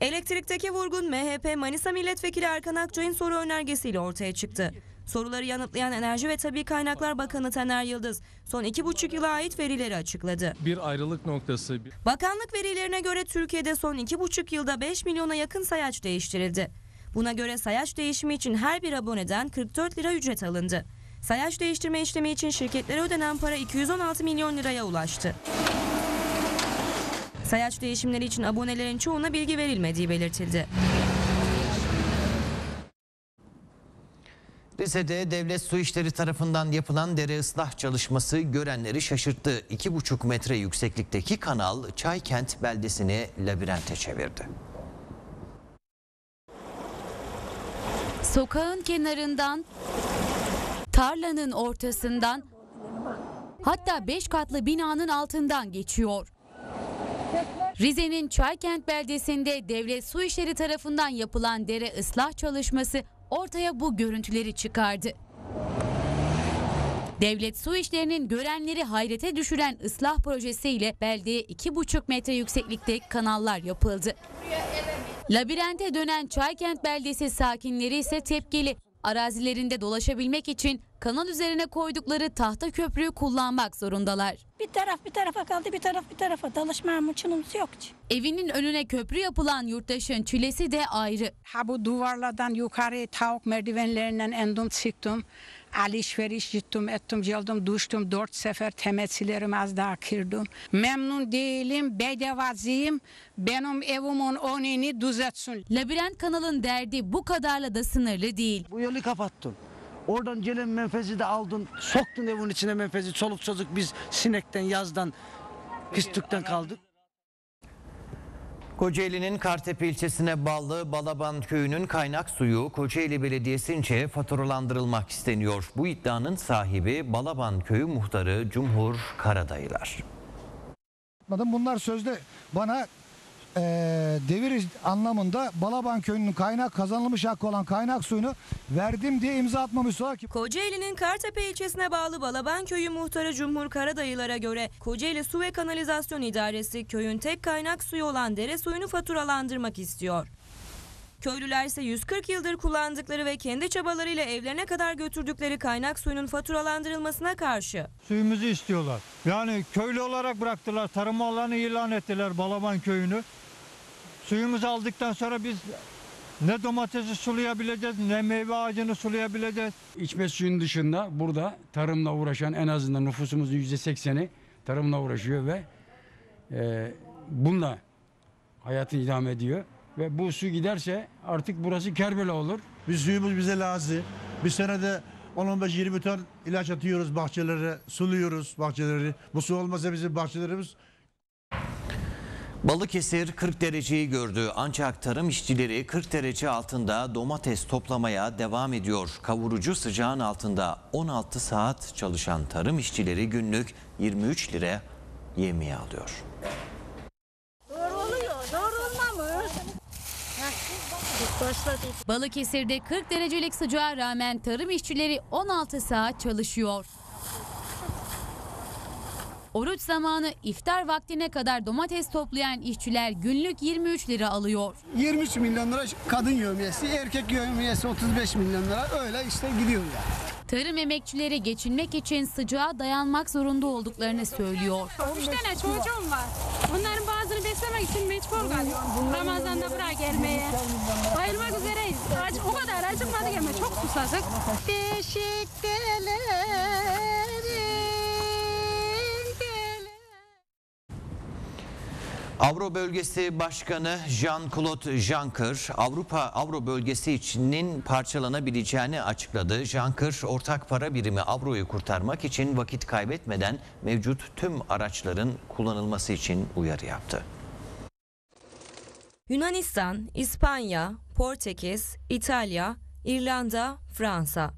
S2: Elektrikteki vurgun MHP Manisa Milletvekili Erkan Akçay'ın soru önergesiyle ortaya çıktı. Soruları yanıtlayan Enerji ve Tabi Kaynaklar Bakanı Taner Yıldız son iki buçuk yıla ait verileri açıkladı.
S10: Bir ayrılık noktası.
S2: Bakanlık verilerine göre Türkiye'de son iki buçuk yılda 5 milyona yakın sayaç değiştirildi. Buna göre sayaç değişimi için her bir aboneden 44 lira ücret alındı. Sayaç değiştirme işlemi için şirketlere ödenen para 216 milyon liraya ulaştı. Sayaç değişimleri için abonelerin çoğuna bilgi verilmediği belirtildi.
S1: Rize'de devlet su işleri tarafından yapılan dere ıslah çalışması görenleri şaşırttı. 2,5 metre yükseklikteki kanal Çaykent beldesini labirente çevirdi.
S4: Sokağın kenarından tarlanın ortasından hatta 5 katlı binanın altından geçiyor. Rize'nin Çaykent beldesinde devlet su işleri tarafından yapılan dere ıslah çalışması ortaya bu görüntüleri çıkardı. Devlet su işlerinin görenleri hayrete düşüren ıslah projesiyle beldeye 2,5 metre yükseklikte kanallar yapıldı. Labirente dönen Çaykent beldesi sakinleri ise tepkili. Arazilerinde dolaşabilmek için kanal üzerine koydukları tahta köprüyü kullanmak zorundalar. Bir taraf bir tarafa kaldı bir taraf bir tarafa. Dalışma mümkünümüz yok. Evinin önüne köprü yapılan yurttaşın çilesi de ayrı. Ha bu duvarlardan yukarı tavuk merdivenlerinden endum
S5: çıktım alışveriş gittim ettim geldim duştum dört sefer temetçilerimi az daha kırdım. Memnun değilim bedevaziyim benim evimin
S4: önünü düzeltsin. Labirent kanalın derdi bu kadarla da sınırlı değil. Bu yolu kapattım.
S3: Oradan gelen menfezi de aldın, soktun evin içine menfezi. Çoluk çocuk biz sinekten, yazdan, pislikten kaldık.
S1: Kocaeli'nin Kartepe ilçesine bağlı Balaban köyünün kaynak suyu Kocaeli Belediyesi'nce faturalandırılmak isteniyor. Bu iddianın sahibi Balaban köyü muhtarı Cumhur Karadayılar.
S6: Bunlar sözde bana e, devir anlamında Balaban köyünün kaynak kazanılmış hakkı olan kaynak suyunu verdim diye imza
S2: atmamışlar ki. Kocaeli'nin Kartepe ilçesine bağlı Balaban köyü muhtarı Cumhur Karadayılara göre Kocaeli Su ve Kanalizasyon İdaresi köyün tek kaynak suyu olan dere suyunu faturalandırmak istiyor. Köylüler ise 140 yıldır kullandıkları ve kendi çabalarıyla evlerine kadar götürdükleri kaynak suyunun faturalandırılmasına karşı.
S1: Suyumuzu istiyorlar. Yani
S11: köylü olarak bıraktılar. Tarım alanı ilan ettiler Balaban köyünü. Suyumuzu
S1: aldıktan sonra biz
S11: ne domatesi sulayabileceğiz ne meyve ağacını sulayabileceğiz. İçme suyun dışında burada tarımla uğraşan en azından nüfusumuzun yüzde %80'i tarımla uğraşıyor ve e, bununla hayatını idame ediyor. Ve bu su giderse artık burası Kerbela olur. Biz suyumuz bize lazım. Bir
S6: senede 10-15-20 ton ilaç atıyoruz bahçelere, suluyoruz bahçeleri. Bu su olmasa bizim bahçelerimiz
S1: Balıkesir 40 dereceyi gördü. Ancak tarım işçileri 40 derece altında domates toplamaya devam ediyor. Kavurucu sıcağın altında 16 saat çalışan tarım işçileri günlük 23 lira yemeği alıyor.
S4: Balıkesir'de 40 derecelik sıcağa rağmen tarım işçileri 16 saat çalışıyor. Oruç zamanı iftar vaktine kadar domates toplayan işçiler günlük 23 lira alıyor.
S6: 23 milyon lira kadın yövmiyesi, erkek yövmiyesi 35 milyon lira öyle işte gidiyor
S4: yani. Tarım emekçileri geçinmek için sıcağa dayanmak zorunda olduklarını söylüyor. Üç tane çocuğum var. Bunların bazılarını beslemek için mecbur kalıyorum. Ramazan'da buraya gelmeye. Bayılmak üzereyiz. Acı, o kadar acıkmadık ama çok susadık.
S8: Beşikteleri
S1: Avro Bölgesi Başkanı Jean-Claude Juncker, Avrupa Avro Bölgesi içinin parçalanabileceğini açıkladı. Juncker, ortak para birimi Avro'yu kurtarmak için vakit kaybetmeden mevcut tüm araçların kullanılması için uyarı yaptı.
S2: Yunanistan, İspanya, Portekiz, İtalya, İrlanda, Fransa.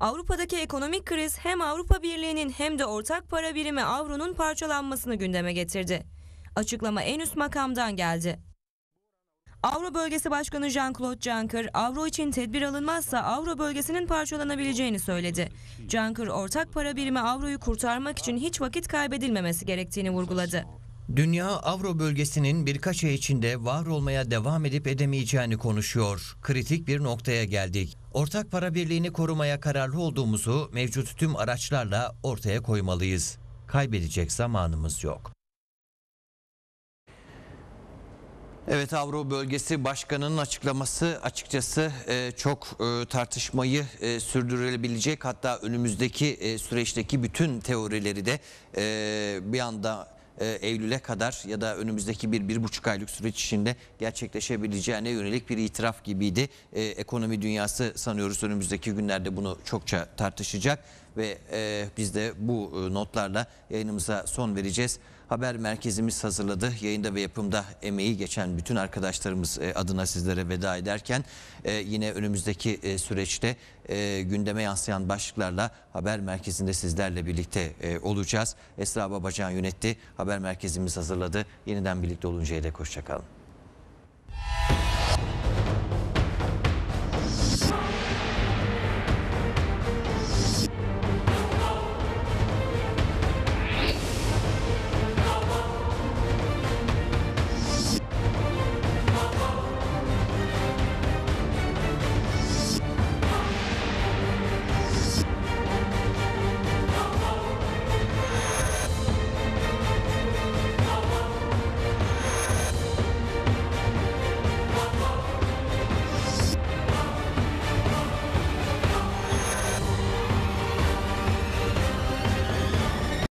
S2: Avrupa'daki ekonomik kriz hem Avrupa Birliği'nin hem de ortak para birimi avronun parçalanmasını gündeme getirdi. Açıklama en üst makamdan geldi. Avro Bölgesi Başkanı Jean-Claude Juncker, avro için tedbir alınmazsa avro bölgesinin parçalanabileceğini söyledi. Juncker, ortak para birimi avroyu kurtarmak için hiç vakit kaybedilmemesi gerektiğini vurguladı.
S1: Dünya avro bölgesinin birkaç ay içinde var olmaya devam edip edemeyeceğini konuşuyor. Kritik bir noktaya geldik. Ortak para birliğini korumaya kararlı olduğumuzu mevcut tüm araçlarla ortaya koymalıyız. Kaybedecek zamanımız yok. Evet Avro Bölgesi Başkanı'nın açıklaması açıkçası e, çok e, tartışmayı e, sürdürülebilecek hatta önümüzdeki e, süreçteki bütün teorileri de e, bir anda e, Eylül'e kadar ya da önümüzdeki bir, bir buçuk aylık süreç içinde gerçekleşebileceğine yönelik bir itiraf gibiydi. E, ekonomi dünyası sanıyoruz önümüzdeki günlerde bunu çokça tartışacak ve e, biz de bu e, notlarla yayınımıza son vereceğiz haber merkezimiz hazırladı. Yayında ve yapımda emeği geçen bütün arkadaşlarımız e, adına sizlere veda ederken e, yine önümüzdeki e, süreçte gündeme yansıyan başlıklarla haber merkezinde sizlerle birlikte olacağız. Esra Babacan yönetti. Haber merkezimiz hazırladı. Yeniden birlikte oluncaya dek hoşçakalın.